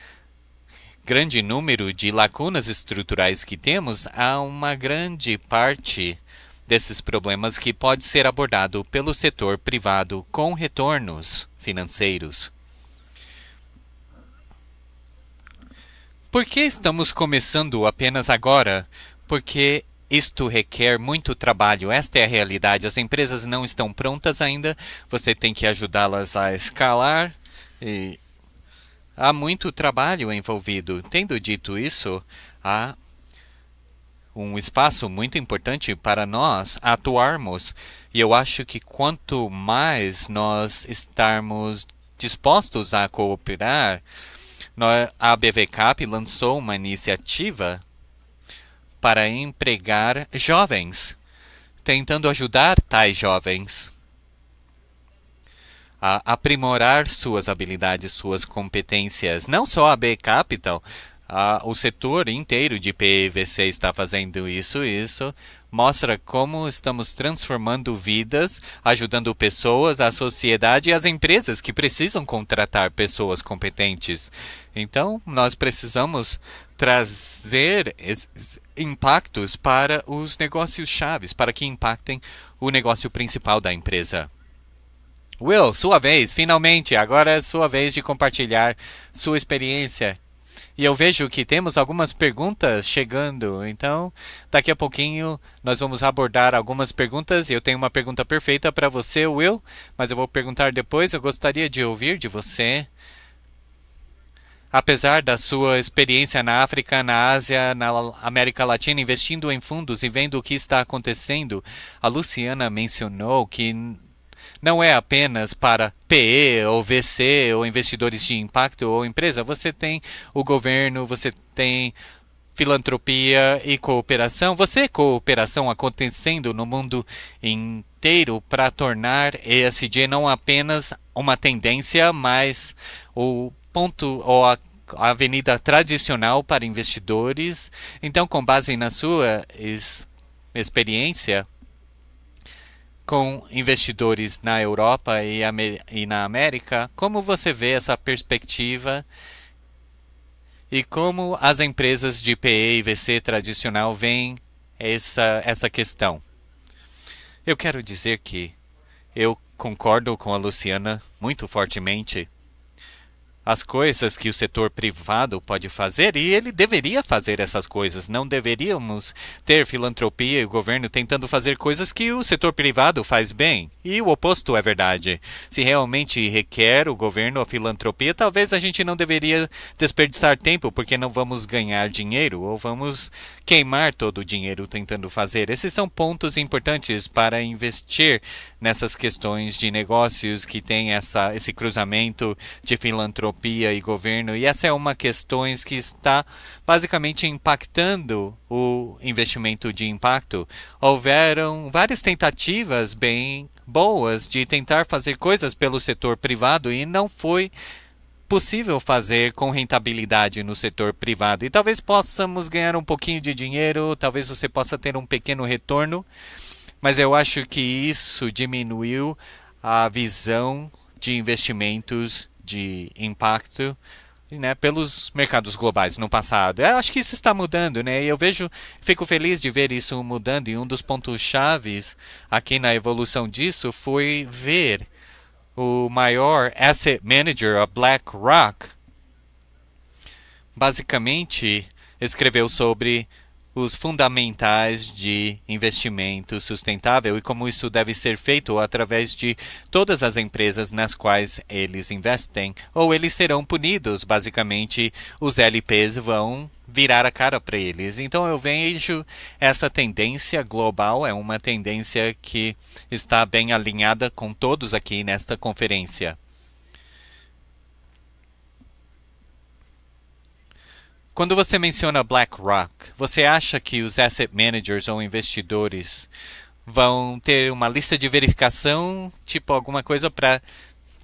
grande número de lacunas estruturais que temos, há uma grande parte desses problemas que pode ser abordado pelo setor privado com retornos financeiros. Por que estamos começando apenas agora? Porque isto requer muito trabalho, esta é a realidade. As empresas não estão prontas ainda, você tem que ajudá-las a escalar e há muito trabalho envolvido. Tendo dito isso, há um espaço muito importante para nós atuarmos. E eu acho que quanto mais nós estarmos dispostos a cooperar, a BVCAP lançou uma iniciativa para empregar jovens, tentando ajudar tais jovens a aprimorar suas habilidades, suas competências. Não só a B Capital, a, o setor inteiro de PVC está fazendo isso, isso. Mostra como estamos transformando vidas, ajudando pessoas, a sociedade e as empresas que precisam contratar pessoas competentes. Então, nós precisamos trazer impactos para os negócios chaves, para que impactem o negócio principal da empresa. Will, sua vez, finalmente. Agora é sua vez de compartilhar sua experiência. E eu vejo que temos algumas perguntas chegando, então daqui a pouquinho nós vamos abordar algumas perguntas. Eu tenho uma pergunta perfeita para você, Will, mas eu vou perguntar depois. Eu gostaria de ouvir de você Apesar da sua experiência na África, na Ásia, na América Latina, investindo em fundos e vendo o que está acontecendo, a Luciana mencionou que não é apenas para PE ou VC ou investidores de impacto ou empresa. Você tem o governo, você tem filantropia e cooperação. Você é cooperação acontecendo no mundo inteiro para tornar ESG não apenas uma tendência, mas o ponto ou a avenida tradicional para investidores. Então, com base na sua experiência, com investidores na Europa e, e na América, como você vê essa perspectiva e como as empresas de PE e VC tradicional veem essa, essa questão? Eu quero dizer que eu concordo com a Luciana muito fortemente as coisas que o setor privado pode fazer e ele deveria fazer essas coisas. Não deveríamos ter filantropia e o governo tentando fazer coisas que o setor privado faz bem. E o oposto é verdade. Se realmente requer o governo a filantropia, talvez a gente não deveria desperdiçar tempo porque não vamos ganhar dinheiro ou vamos queimar todo o dinheiro tentando fazer. Esses são pontos importantes para investir nessas questões de negócios que tem essa, esse cruzamento de filantropia e governo, e essa é uma questões que está basicamente impactando o investimento de impacto. Houveram várias tentativas bem boas de tentar fazer coisas pelo setor privado e não foi possível fazer com rentabilidade no setor privado. E talvez possamos ganhar um pouquinho de dinheiro, talvez você possa ter um pequeno retorno, mas eu acho que isso diminuiu a visão de investimentos de impacto né, pelos mercados globais no passado. Eu acho que isso está mudando, né? Eu vejo, fico feliz de ver isso mudando. E um dos pontos chaves aqui na evolução disso foi ver o maior asset manager, a BlackRock, basicamente escreveu sobre os fundamentais de investimento sustentável e como isso deve ser feito através de todas as empresas nas quais eles investem, ou eles serão punidos. Basicamente, os LPs vão virar a cara para eles. Então eu vejo essa tendência global, é uma tendência que está bem alinhada com todos aqui nesta conferência. Quando você menciona BlackRock, você acha que os asset managers ou investidores vão ter uma lista de verificação, tipo alguma coisa para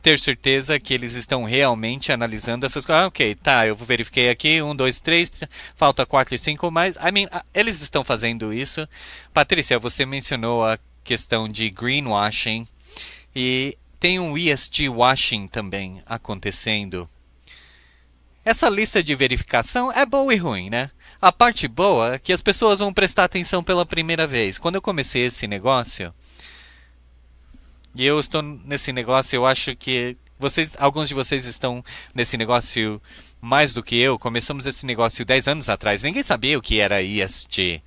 ter certeza que eles estão realmente analisando essas coisas. Ah, ok, tá, eu verifiquei aqui, um, dois, três, falta quatro e cinco mais. I mean, eles estão fazendo isso. Patrícia, você mencionou a questão de greenwashing e tem um ESG washing também acontecendo. Essa lista de verificação é boa e ruim, né? A parte boa é que as pessoas vão prestar atenção pela primeira vez. Quando eu comecei esse negócio, e eu estou nesse negócio, eu acho que vocês, alguns de vocês estão nesse negócio mais do que eu. Começamos esse negócio 10 anos atrás. Ninguém sabia o que era IST.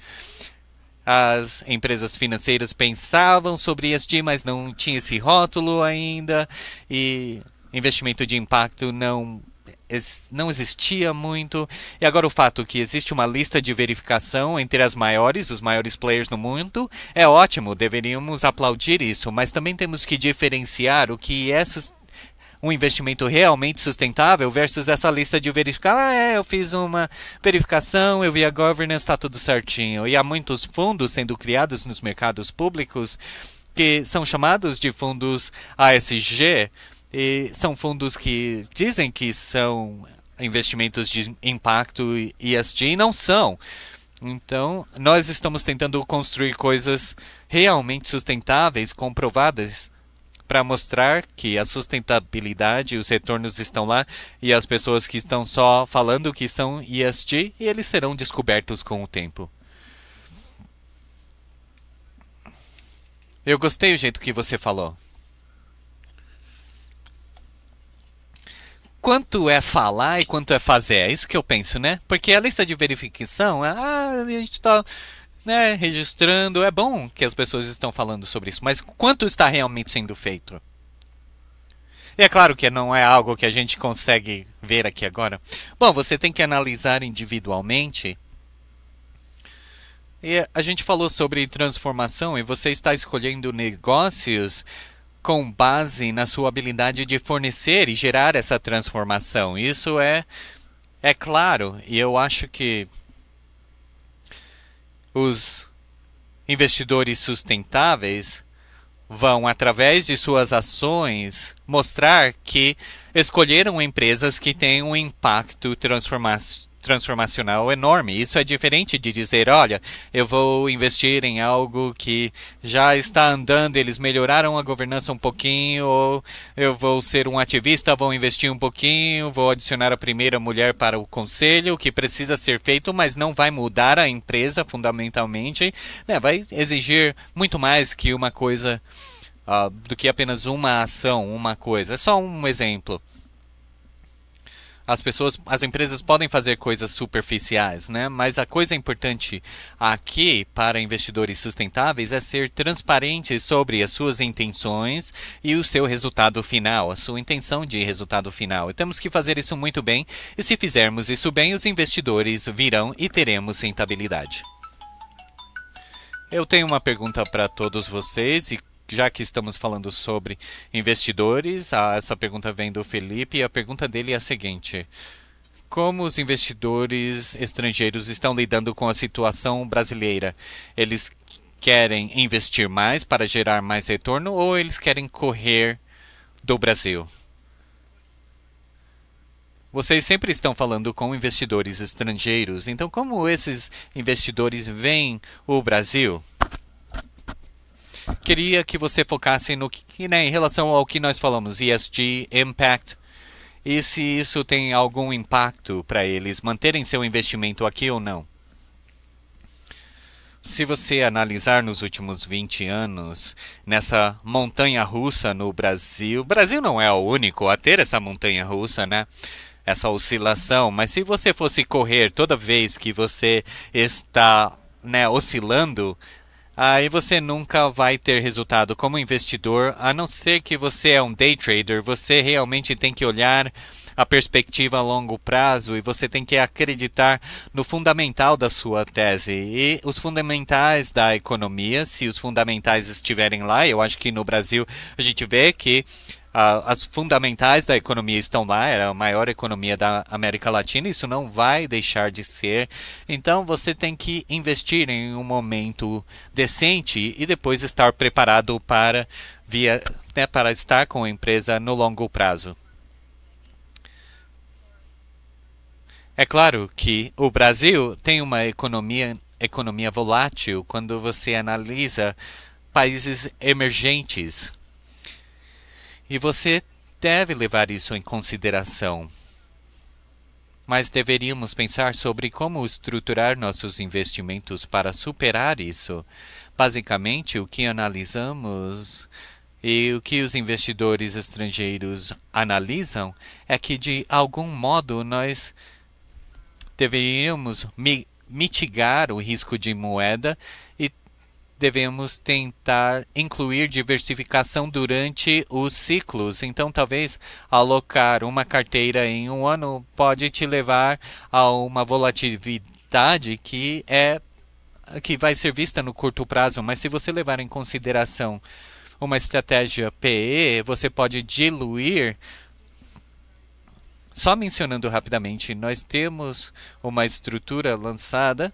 As empresas financeiras pensavam sobre IST, mas não tinha esse rótulo ainda. E investimento de impacto não não existia muito. E agora o fato que existe uma lista de verificação entre as maiores, os maiores players no mundo, é ótimo, deveríamos aplaudir isso, mas também temos que diferenciar o que é um investimento realmente sustentável versus essa lista de verificar, ah, é, eu fiz uma verificação, eu vi a governance, está tudo certinho. E há muitos fundos sendo criados nos mercados públicos que são chamados de fundos ASG, e são fundos que dizem que são investimentos de impacto ESG e não são. Então, nós estamos tentando construir coisas realmente sustentáveis, comprovadas, para mostrar que a sustentabilidade e os retornos estão lá e as pessoas que estão só falando que são ESG e eles serão descobertos com o tempo. Eu gostei do jeito que você falou. quanto é falar e quanto é fazer. É isso que eu penso, né? Porque a lista de verificação, ah, a gente está né, registrando. É bom que as pessoas estão falando sobre isso, mas quanto está realmente sendo feito? E é claro que não é algo que a gente consegue ver aqui agora. Bom, você tem que analisar individualmente. E a gente falou sobre transformação e você está escolhendo negócios com base na sua habilidade de fornecer e gerar essa transformação. Isso é, é claro, e eu acho que os investidores sustentáveis vão, através de suas ações, mostrar que escolheram empresas que têm um impacto transforma transformacional enorme. Isso é diferente de dizer, olha, eu vou investir em algo que já está andando, eles melhoraram a governança um pouquinho, ou eu vou ser um ativista, vou investir um pouquinho, vou adicionar a primeira mulher para o conselho, que precisa ser feito, mas não vai mudar a empresa fundamentalmente, né? vai exigir muito mais que uma coisa uh, do que apenas uma ação, uma coisa. É só um exemplo as pessoas, as empresas podem fazer coisas superficiais, né? Mas a coisa importante aqui para investidores sustentáveis é ser transparentes sobre as suas intenções e o seu resultado final, a sua intenção de resultado final. E temos que fazer isso muito bem, e se fizermos isso bem, os investidores virão e teremos rentabilidade. Eu tenho uma pergunta para todos vocês e já que estamos falando sobre investidores, essa pergunta vem do Felipe e a pergunta dele é a seguinte: Como os investidores estrangeiros estão lidando com a situação brasileira? Eles querem investir mais para gerar mais retorno ou eles querem correr do Brasil? Vocês sempre estão falando com investidores estrangeiros, então como esses investidores veem o Brasil? queria que você focasse no que, né, em relação ao que nós falamos, ESG, impact, e se isso tem algum impacto para eles manterem seu investimento aqui ou não. Se você analisar nos últimos 20 anos, nessa montanha russa no Brasil, Brasil não é o único a ter essa montanha russa, né? Essa oscilação, mas se você fosse correr toda vez que você está né, oscilando, aí você nunca vai ter resultado como investidor, a não ser que você é um day trader, você realmente tem que olhar a perspectiva a longo prazo e você tem que acreditar no fundamental da sua tese e os fundamentais da economia, se os fundamentais estiverem lá, eu acho que no Brasil a gente vê que as fundamentais da economia estão lá, era a maior economia da América Latina, isso não vai deixar de ser. Então você tem que investir em um momento decente e depois estar preparado para via né, para estar com a empresa no longo prazo. É claro que o Brasil tem uma economia economia volátil quando você analisa países emergentes e você deve levar isso em consideração. Mas deveríamos pensar sobre como estruturar nossos investimentos para superar isso. Basicamente, o que analisamos e o que os investidores estrangeiros analisam é que, de algum modo, nós deveríamos mi mitigar o risco de moeda e devemos tentar incluir diversificação durante os ciclos. Então, talvez alocar uma carteira em um ano pode te levar a uma volatilidade que é que vai ser vista no curto prazo, mas se você levar em consideração uma estratégia PE, você pode diluir só mencionando rapidamente, nós temos uma estrutura lançada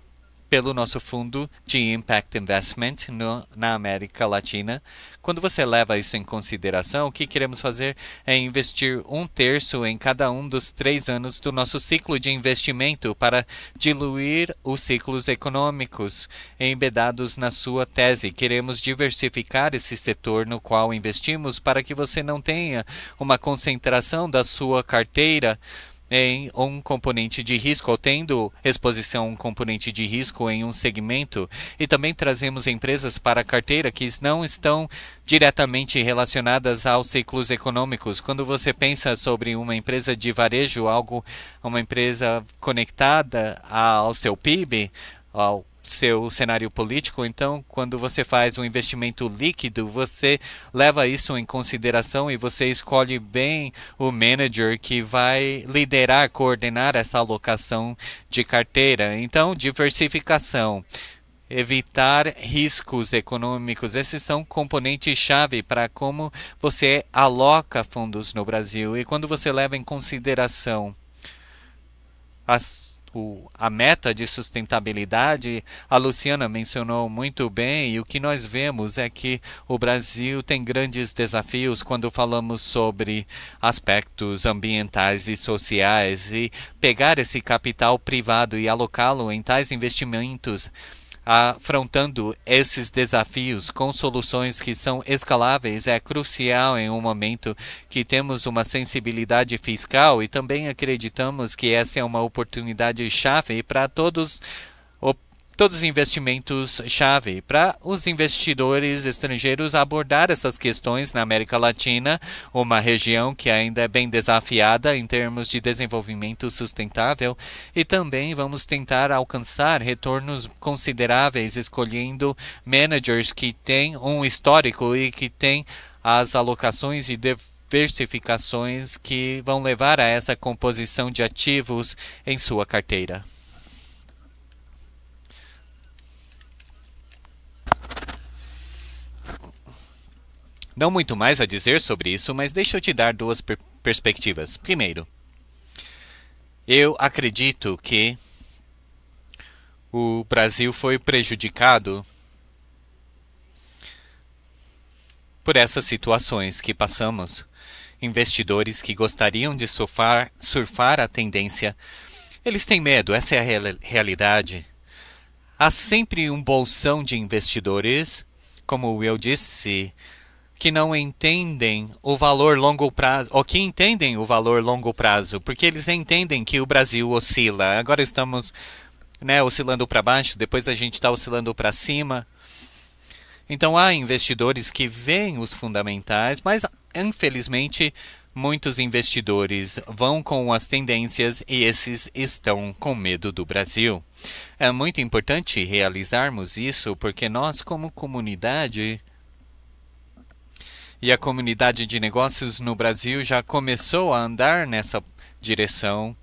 pelo nosso fundo de Impact Investment no, na América Latina. Quando você leva isso em consideração, o que queremos fazer é investir um terço em cada um dos três anos do nosso ciclo de investimento para diluir os ciclos econômicos embedados na sua tese. Queremos diversificar esse setor no qual investimos para que você não tenha uma concentração da sua carteira em um componente de risco ou tendo exposição a um componente de risco em um segmento e também trazemos empresas para a carteira que não estão diretamente relacionadas aos ciclos econômicos. Quando você pensa sobre uma empresa de varejo, algo uma empresa conectada ao seu PIB, ao seu cenário político. Então, quando você faz um investimento líquido, você leva isso em consideração e você escolhe bem o manager que vai liderar, coordenar essa alocação de carteira. Então, diversificação evitar riscos econômicos. Esses são componentes chave para como você aloca fundos no Brasil. E quando você leva em consideração as Tipo, a meta de sustentabilidade, a Luciana mencionou muito bem, e o que nós vemos é que o Brasil tem grandes desafios quando falamos sobre aspectos ambientais e sociais, e pegar esse capital privado e alocá-lo em tais investimentos Afrontando esses desafios com soluções que são escaláveis é crucial em um momento que temos uma sensibilidade fiscal e também acreditamos que essa é uma oportunidade chave para todos todos os investimentos-chave para os investidores estrangeiros abordar essas questões na América Latina, uma região que ainda é bem desafiada em termos de desenvolvimento sustentável, e também vamos tentar alcançar retornos consideráveis escolhendo managers que têm um histórico e que têm as alocações e diversificações que vão levar a essa composição de ativos em sua carteira. Não muito mais a dizer sobre isso, mas deixa eu te dar duas per perspectivas. Primeiro, eu acredito que o Brasil foi prejudicado por essas situações que passamos. Investidores que gostariam de surfar, surfar a tendência, eles têm medo, essa é a real realidade. Há sempre um bolsão de investidores, como eu disse que não entendem o valor longo prazo, ou que entendem o valor longo prazo, porque eles entendem que o Brasil oscila. Agora estamos né, oscilando para baixo, depois a gente está oscilando para cima. Então há investidores que veem os fundamentais, mas infelizmente muitos investidores vão com as tendências e esses estão com medo do Brasil. É muito importante realizarmos isso porque nós, como comunidade, e a comunidade de negócios no Brasil já começou a andar nessa direção.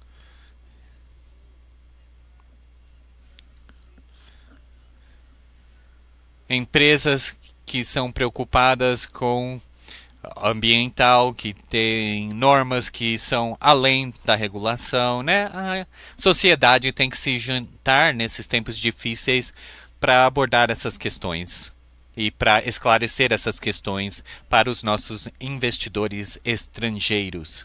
Empresas que são preocupadas com ambiental, que tem normas que são além da regulação, né? A sociedade tem que se juntar nesses tempos difíceis para abordar essas questões e para esclarecer essas questões para os nossos investidores estrangeiros.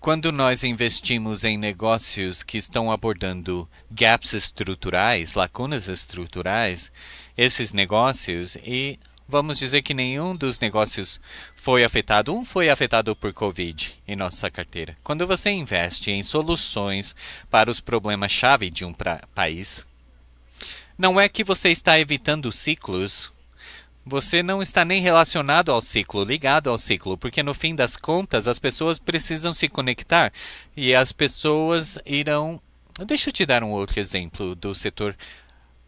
Quando nós investimos em negócios que estão abordando gaps estruturais, lacunas estruturais, esses negócios e vamos dizer que nenhum dos negócios foi afetado. Um foi afetado por Covid em nossa carteira. Quando você investe em soluções para os problemas-chave de um país, não é que você está evitando ciclos. Você não está nem relacionado ao ciclo, ligado ao ciclo, porque no fim das contas as pessoas precisam se conectar e as pessoas irão. Deixa eu te dar um outro exemplo do setor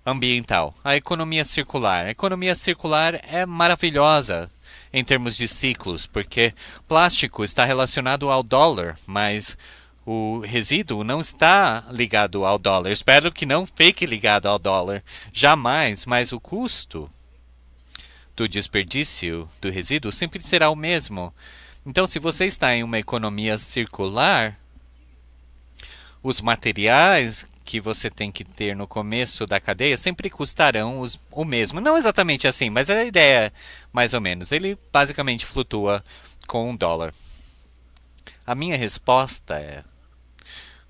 ambiental. A economia circular. A economia circular é maravilhosa em termos de ciclos, porque plástico está relacionado ao dólar, mas o resíduo não está ligado ao dólar. espero que não fique ligado ao dólar jamais, mas o custo do desperdício do resíduo sempre será o mesmo. Então, se você está em uma economia circular, os materiais que você tem que ter no começo da cadeia sempre custarão os, o mesmo. Não exatamente assim, mas é a ideia, é mais ou menos, ele basicamente flutua com um dólar. A minha resposta é: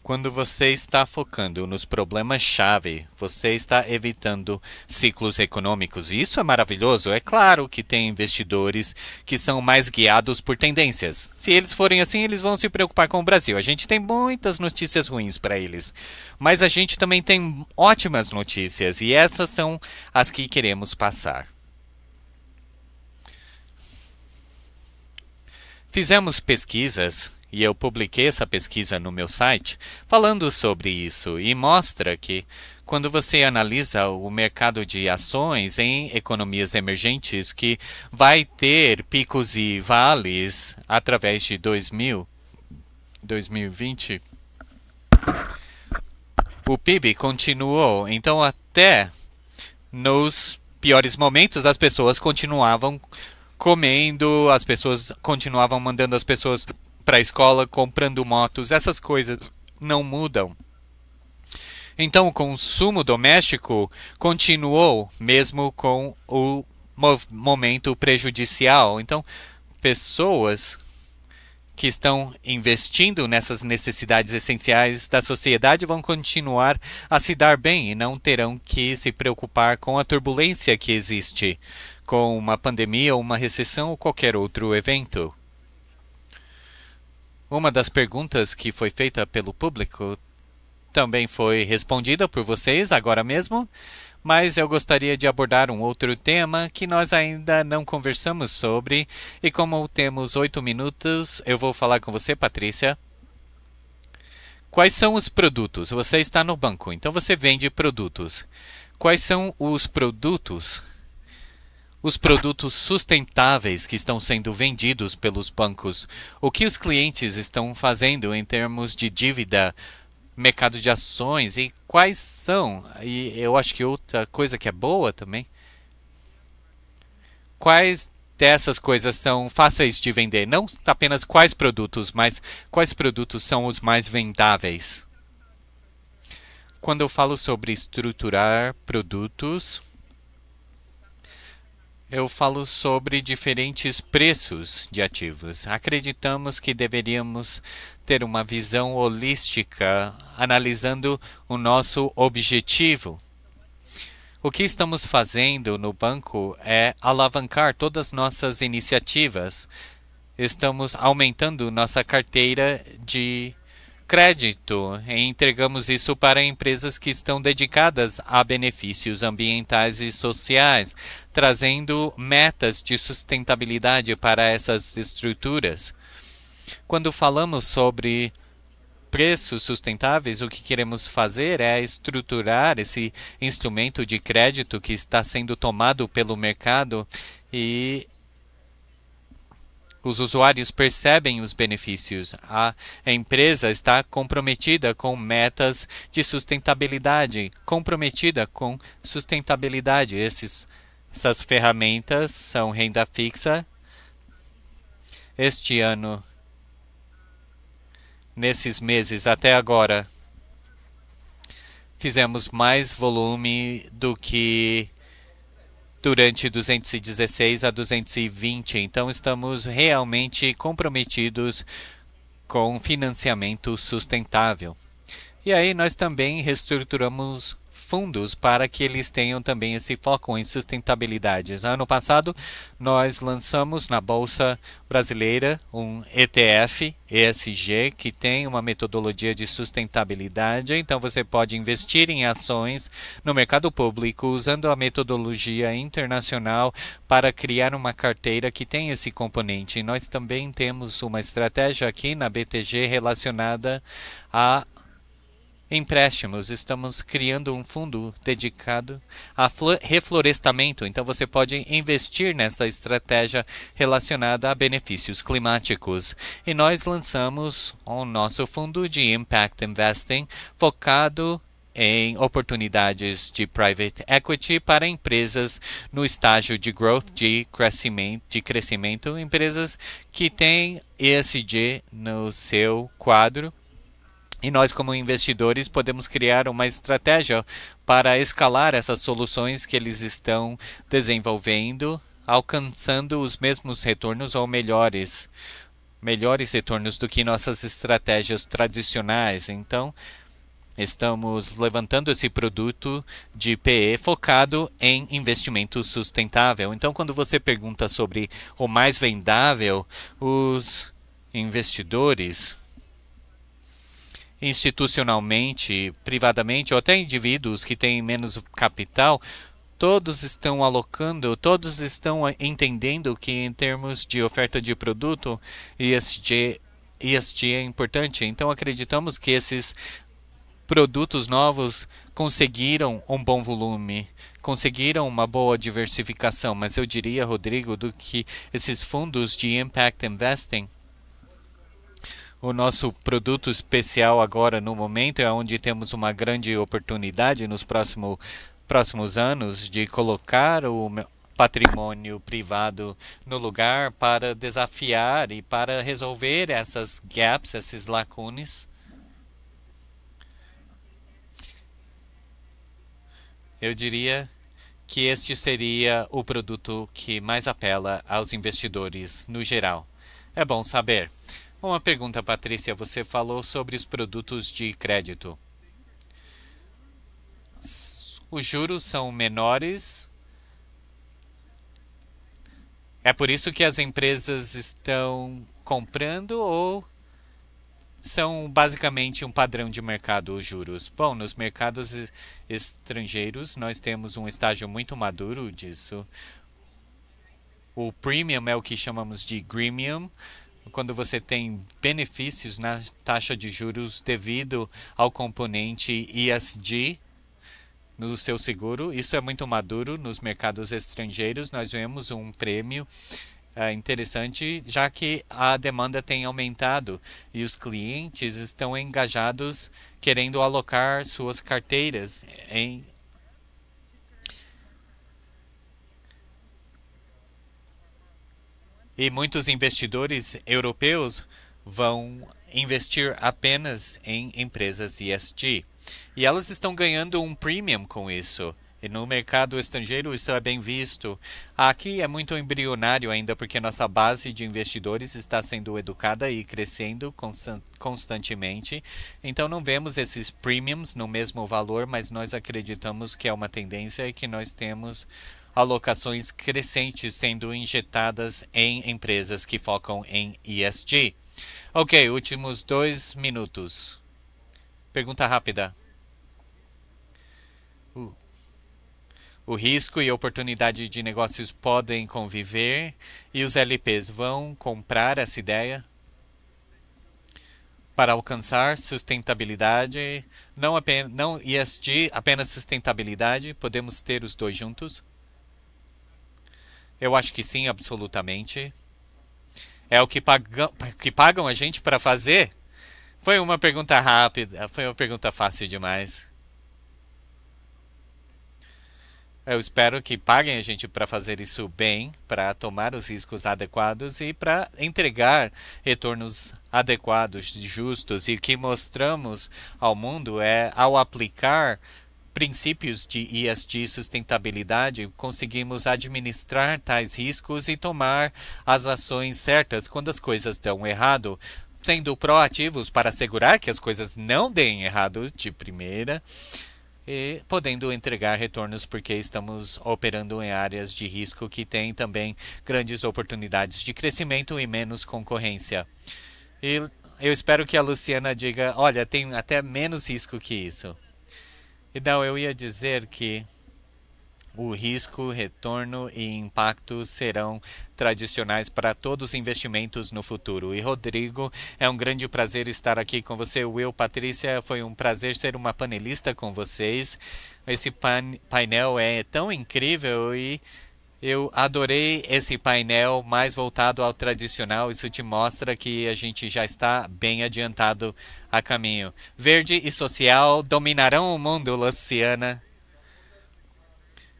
quando você está focando nos problemas-chave, você está evitando ciclos econômicos. E isso é maravilhoso. É claro que tem investidores que são mais guiados por tendências. Se eles forem assim, eles vão se preocupar com o Brasil. A gente tem muitas notícias ruins para eles. Mas a gente também tem ótimas notícias. E essas são as que queremos passar. Fizemos pesquisas e eu publiquei essa pesquisa no meu site falando sobre isso e mostra que quando você analisa o mercado de ações em economias emergentes que vai ter picos e vales através de 2000 2020 o PIB continuou, então até nos piores momentos as pessoas continuavam comendo, as pessoas continuavam mandando as pessoas para a escola comprando motos, essas coisas não mudam. Então, o consumo doméstico continuou, mesmo com o momento prejudicial. Então, pessoas que estão investindo nessas necessidades essenciais da sociedade vão continuar a se dar bem e não terão que se preocupar com a turbulência que existe, com uma pandemia, uma recessão ou qualquer outro evento. Uma das perguntas que foi feita pelo público também foi respondida por vocês agora mesmo, mas eu gostaria de abordar um outro tema que nós ainda não conversamos sobre. E como temos oito minutos, eu vou falar com você, Patrícia. Quais são os produtos? Você está no banco, então você vende produtos. Quais são os produtos os produtos sustentáveis que estão sendo vendidos pelos bancos, o que os clientes estão fazendo em termos de dívida, mercado de ações e quais são, e eu acho que outra coisa que é boa também, quais dessas coisas são fáceis de vender? Não apenas quais produtos, mas quais produtos são os mais vendáveis? Quando eu falo sobre estruturar produtos, eu falo sobre diferentes preços de ativos. Acreditamos que deveríamos ter uma visão holística, analisando o nosso objetivo. O que estamos fazendo no banco é alavancar todas nossas iniciativas. Estamos aumentando nossa carteira de crédito e entregamos isso para empresas que estão dedicadas a benefícios ambientais e sociais, trazendo metas de sustentabilidade para essas estruturas. Quando falamos sobre preços sustentáveis, o que queremos fazer é estruturar esse instrumento de crédito que está sendo tomado pelo mercado e os usuários percebem os benefícios. A empresa está comprometida com metas de sustentabilidade, comprometida com sustentabilidade. Esses, essas ferramentas são renda fixa. Este ano, nesses meses até agora, fizemos mais volume do que durante 216 a 220. Então, estamos realmente comprometidos com financiamento sustentável. E aí, nós também reestruturamos fundos para que eles tenham também esse foco em sustentabilidade. Ano passado, nós lançamos na Bolsa Brasileira um ETF ESG que tem uma metodologia de sustentabilidade, então você pode investir em ações no mercado público usando a metodologia internacional para criar uma carteira que tem esse componente. E nós também temos uma estratégia aqui na BTG relacionada a Empréstimos, estamos criando um fundo dedicado a reflorestamento, então você pode investir nessa estratégia relacionada a benefícios climáticos. E nós lançamos o nosso fundo de Impact Investing focado em oportunidades de private equity para empresas no estágio de growth, de crescimento, de crescimento empresas que têm ESG no seu quadro e nós, como investidores, podemos criar uma estratégia para escalar essas soluções que eles estão desenvolvendo, alcançando os mesmos retornos ou melhores, melhores retornos do que nossas estratégias tradicionais. Então, estamos levantando esse produto de PE focado em investimento sustentável. Então, quando você pergunta sobre o mais vendável, os investidores institucionalmente, privadamente, ou até indivíduos que têm menos capital, todos estão alocando, todos estão entendendo que em termos de oferta de produto, ESG, ESG é importante. Então acreditamos que esses produtos novos conseguiram um bom volume, conseguiram uma boa diversificação, mas eu diria, Rodrigo, do que esses fundos de impact investing o nosso produto especial agora no momento é onde temos uma grande oportunidade nos próximo, próximos anos de colocar o patrimônio privado no lugar para desafiar e para resolver essas gaps, esses lacunas. Eu diria que este seria o produto que mais apela aos investidores no geral. É bom saber. Uma pergunta, Patrícia. Você falou sobre os produtos de crédito. Os juros são menores. É por isso que as empresas estão comprando ou são basicamente um padrão de mercado os juros? Bom, nos mercados estrangeiros nós temos um estágio muito maduro disso. O premium é o que chamamos de gremium, quando você tem benefícios na taxa de juros devido ao componente ESG no seu seguro. Isso é muito maduro nos mercados estrangeiros. Nós vemos um prêmio é interessante, já que a demanda tem aumentado e os clientes estão engajados querendo alocar suas carteiras em E muitos investidores europeus vão investir apenas em empresas ESG. E elas estão ganhando um premium com isso. E no mercado estrangeiro isso é bem visto. Aqui é muito embrionário ainda porque nossa base de investidores está sendo educada e crescendo constantemente. Então não vemos esses premiums no mesmo valor, mas nós acreditamos que é uma tendência e que nós temos alocações crescentes sendo injetadas em empresas que focam em ESG. Ok, últimos dois minutos. Pergunta rápida. Uh. O risco e oportunidade de negócios podem conviver e os LPs vão comprar essa ideia para alcançar sustentabilidade, não, apenas, não ESG, apenas sustentabilidade, podemos ter os dois juntos. Eu acho que sim, absolutamente. É o que, pagam, que pagam a gente para fazer? Foi uma pergunta rápida, foi uma pergunta fácil demais. Eu espero que paguem a gente para fazer isso bem, para tomar os riscos adequados e para entregar retornos adequados, justos. E o que mostramos ao mundo é, ao aplicar princípios de ESG sustentabilidade, conseguimos administrar tais riscos e tomar as ações certas quando as coisas dão errado, sendo proativos para assegurar que as coisas não deem errado de primeira e podendo entregar retornos porque estamos operando em áreas de risco que têm também grandes oportunidades de crescimento e menos concorrência. E eu espero que a Luciana diga, olha, tem até menos risco que isso. Então, eu ia dizer que o risco, retorno e impacto serão tradicionais para todos os investimentos no futuro. E Rodrigo, é um grande prazer estar aqui com você. Will, Patrícia, foi um prazer ser uma panelista com vocês. Esse painel é tão incrível e eu adorei esse painel mais voltado ao tradicional. Isso te mostra que a gente já está bem adiantado a caminho. Verde e social dominarão o mundo, Luciana.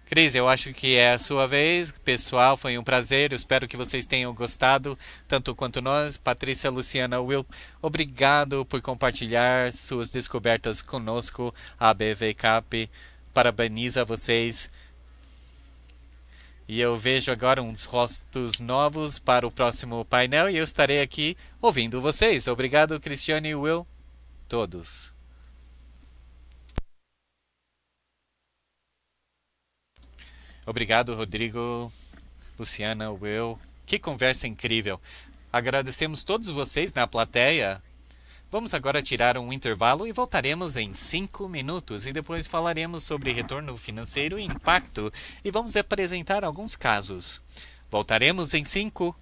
Cris, eu acho que é a sua vez. Pessoal, foi um prazer. Eu espero que vocês tenham gostado, tanto quanto nós. Patrícia, Luciana, Will, obrigado por compartilhar suas descobertas conosco. A BVCAP parabeniza vocês e eu vejo agora uns rostos novos para o próximo painel e eu estarei aqui ouvindo vocês. Obrigado, Cristiane e Will, todos. Obrigado, Rodrigo, Luciana, Will. Que conversa incrível. Agradecemos todos vocês na plateia Vamos agora tirar um intervalo e voltaremos em 5 minutos e depois falaremos sobre retorno financeiro e impacto e vamos apresentar alguns casos. Voltaremos em 5.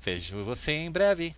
Vejo você em breve.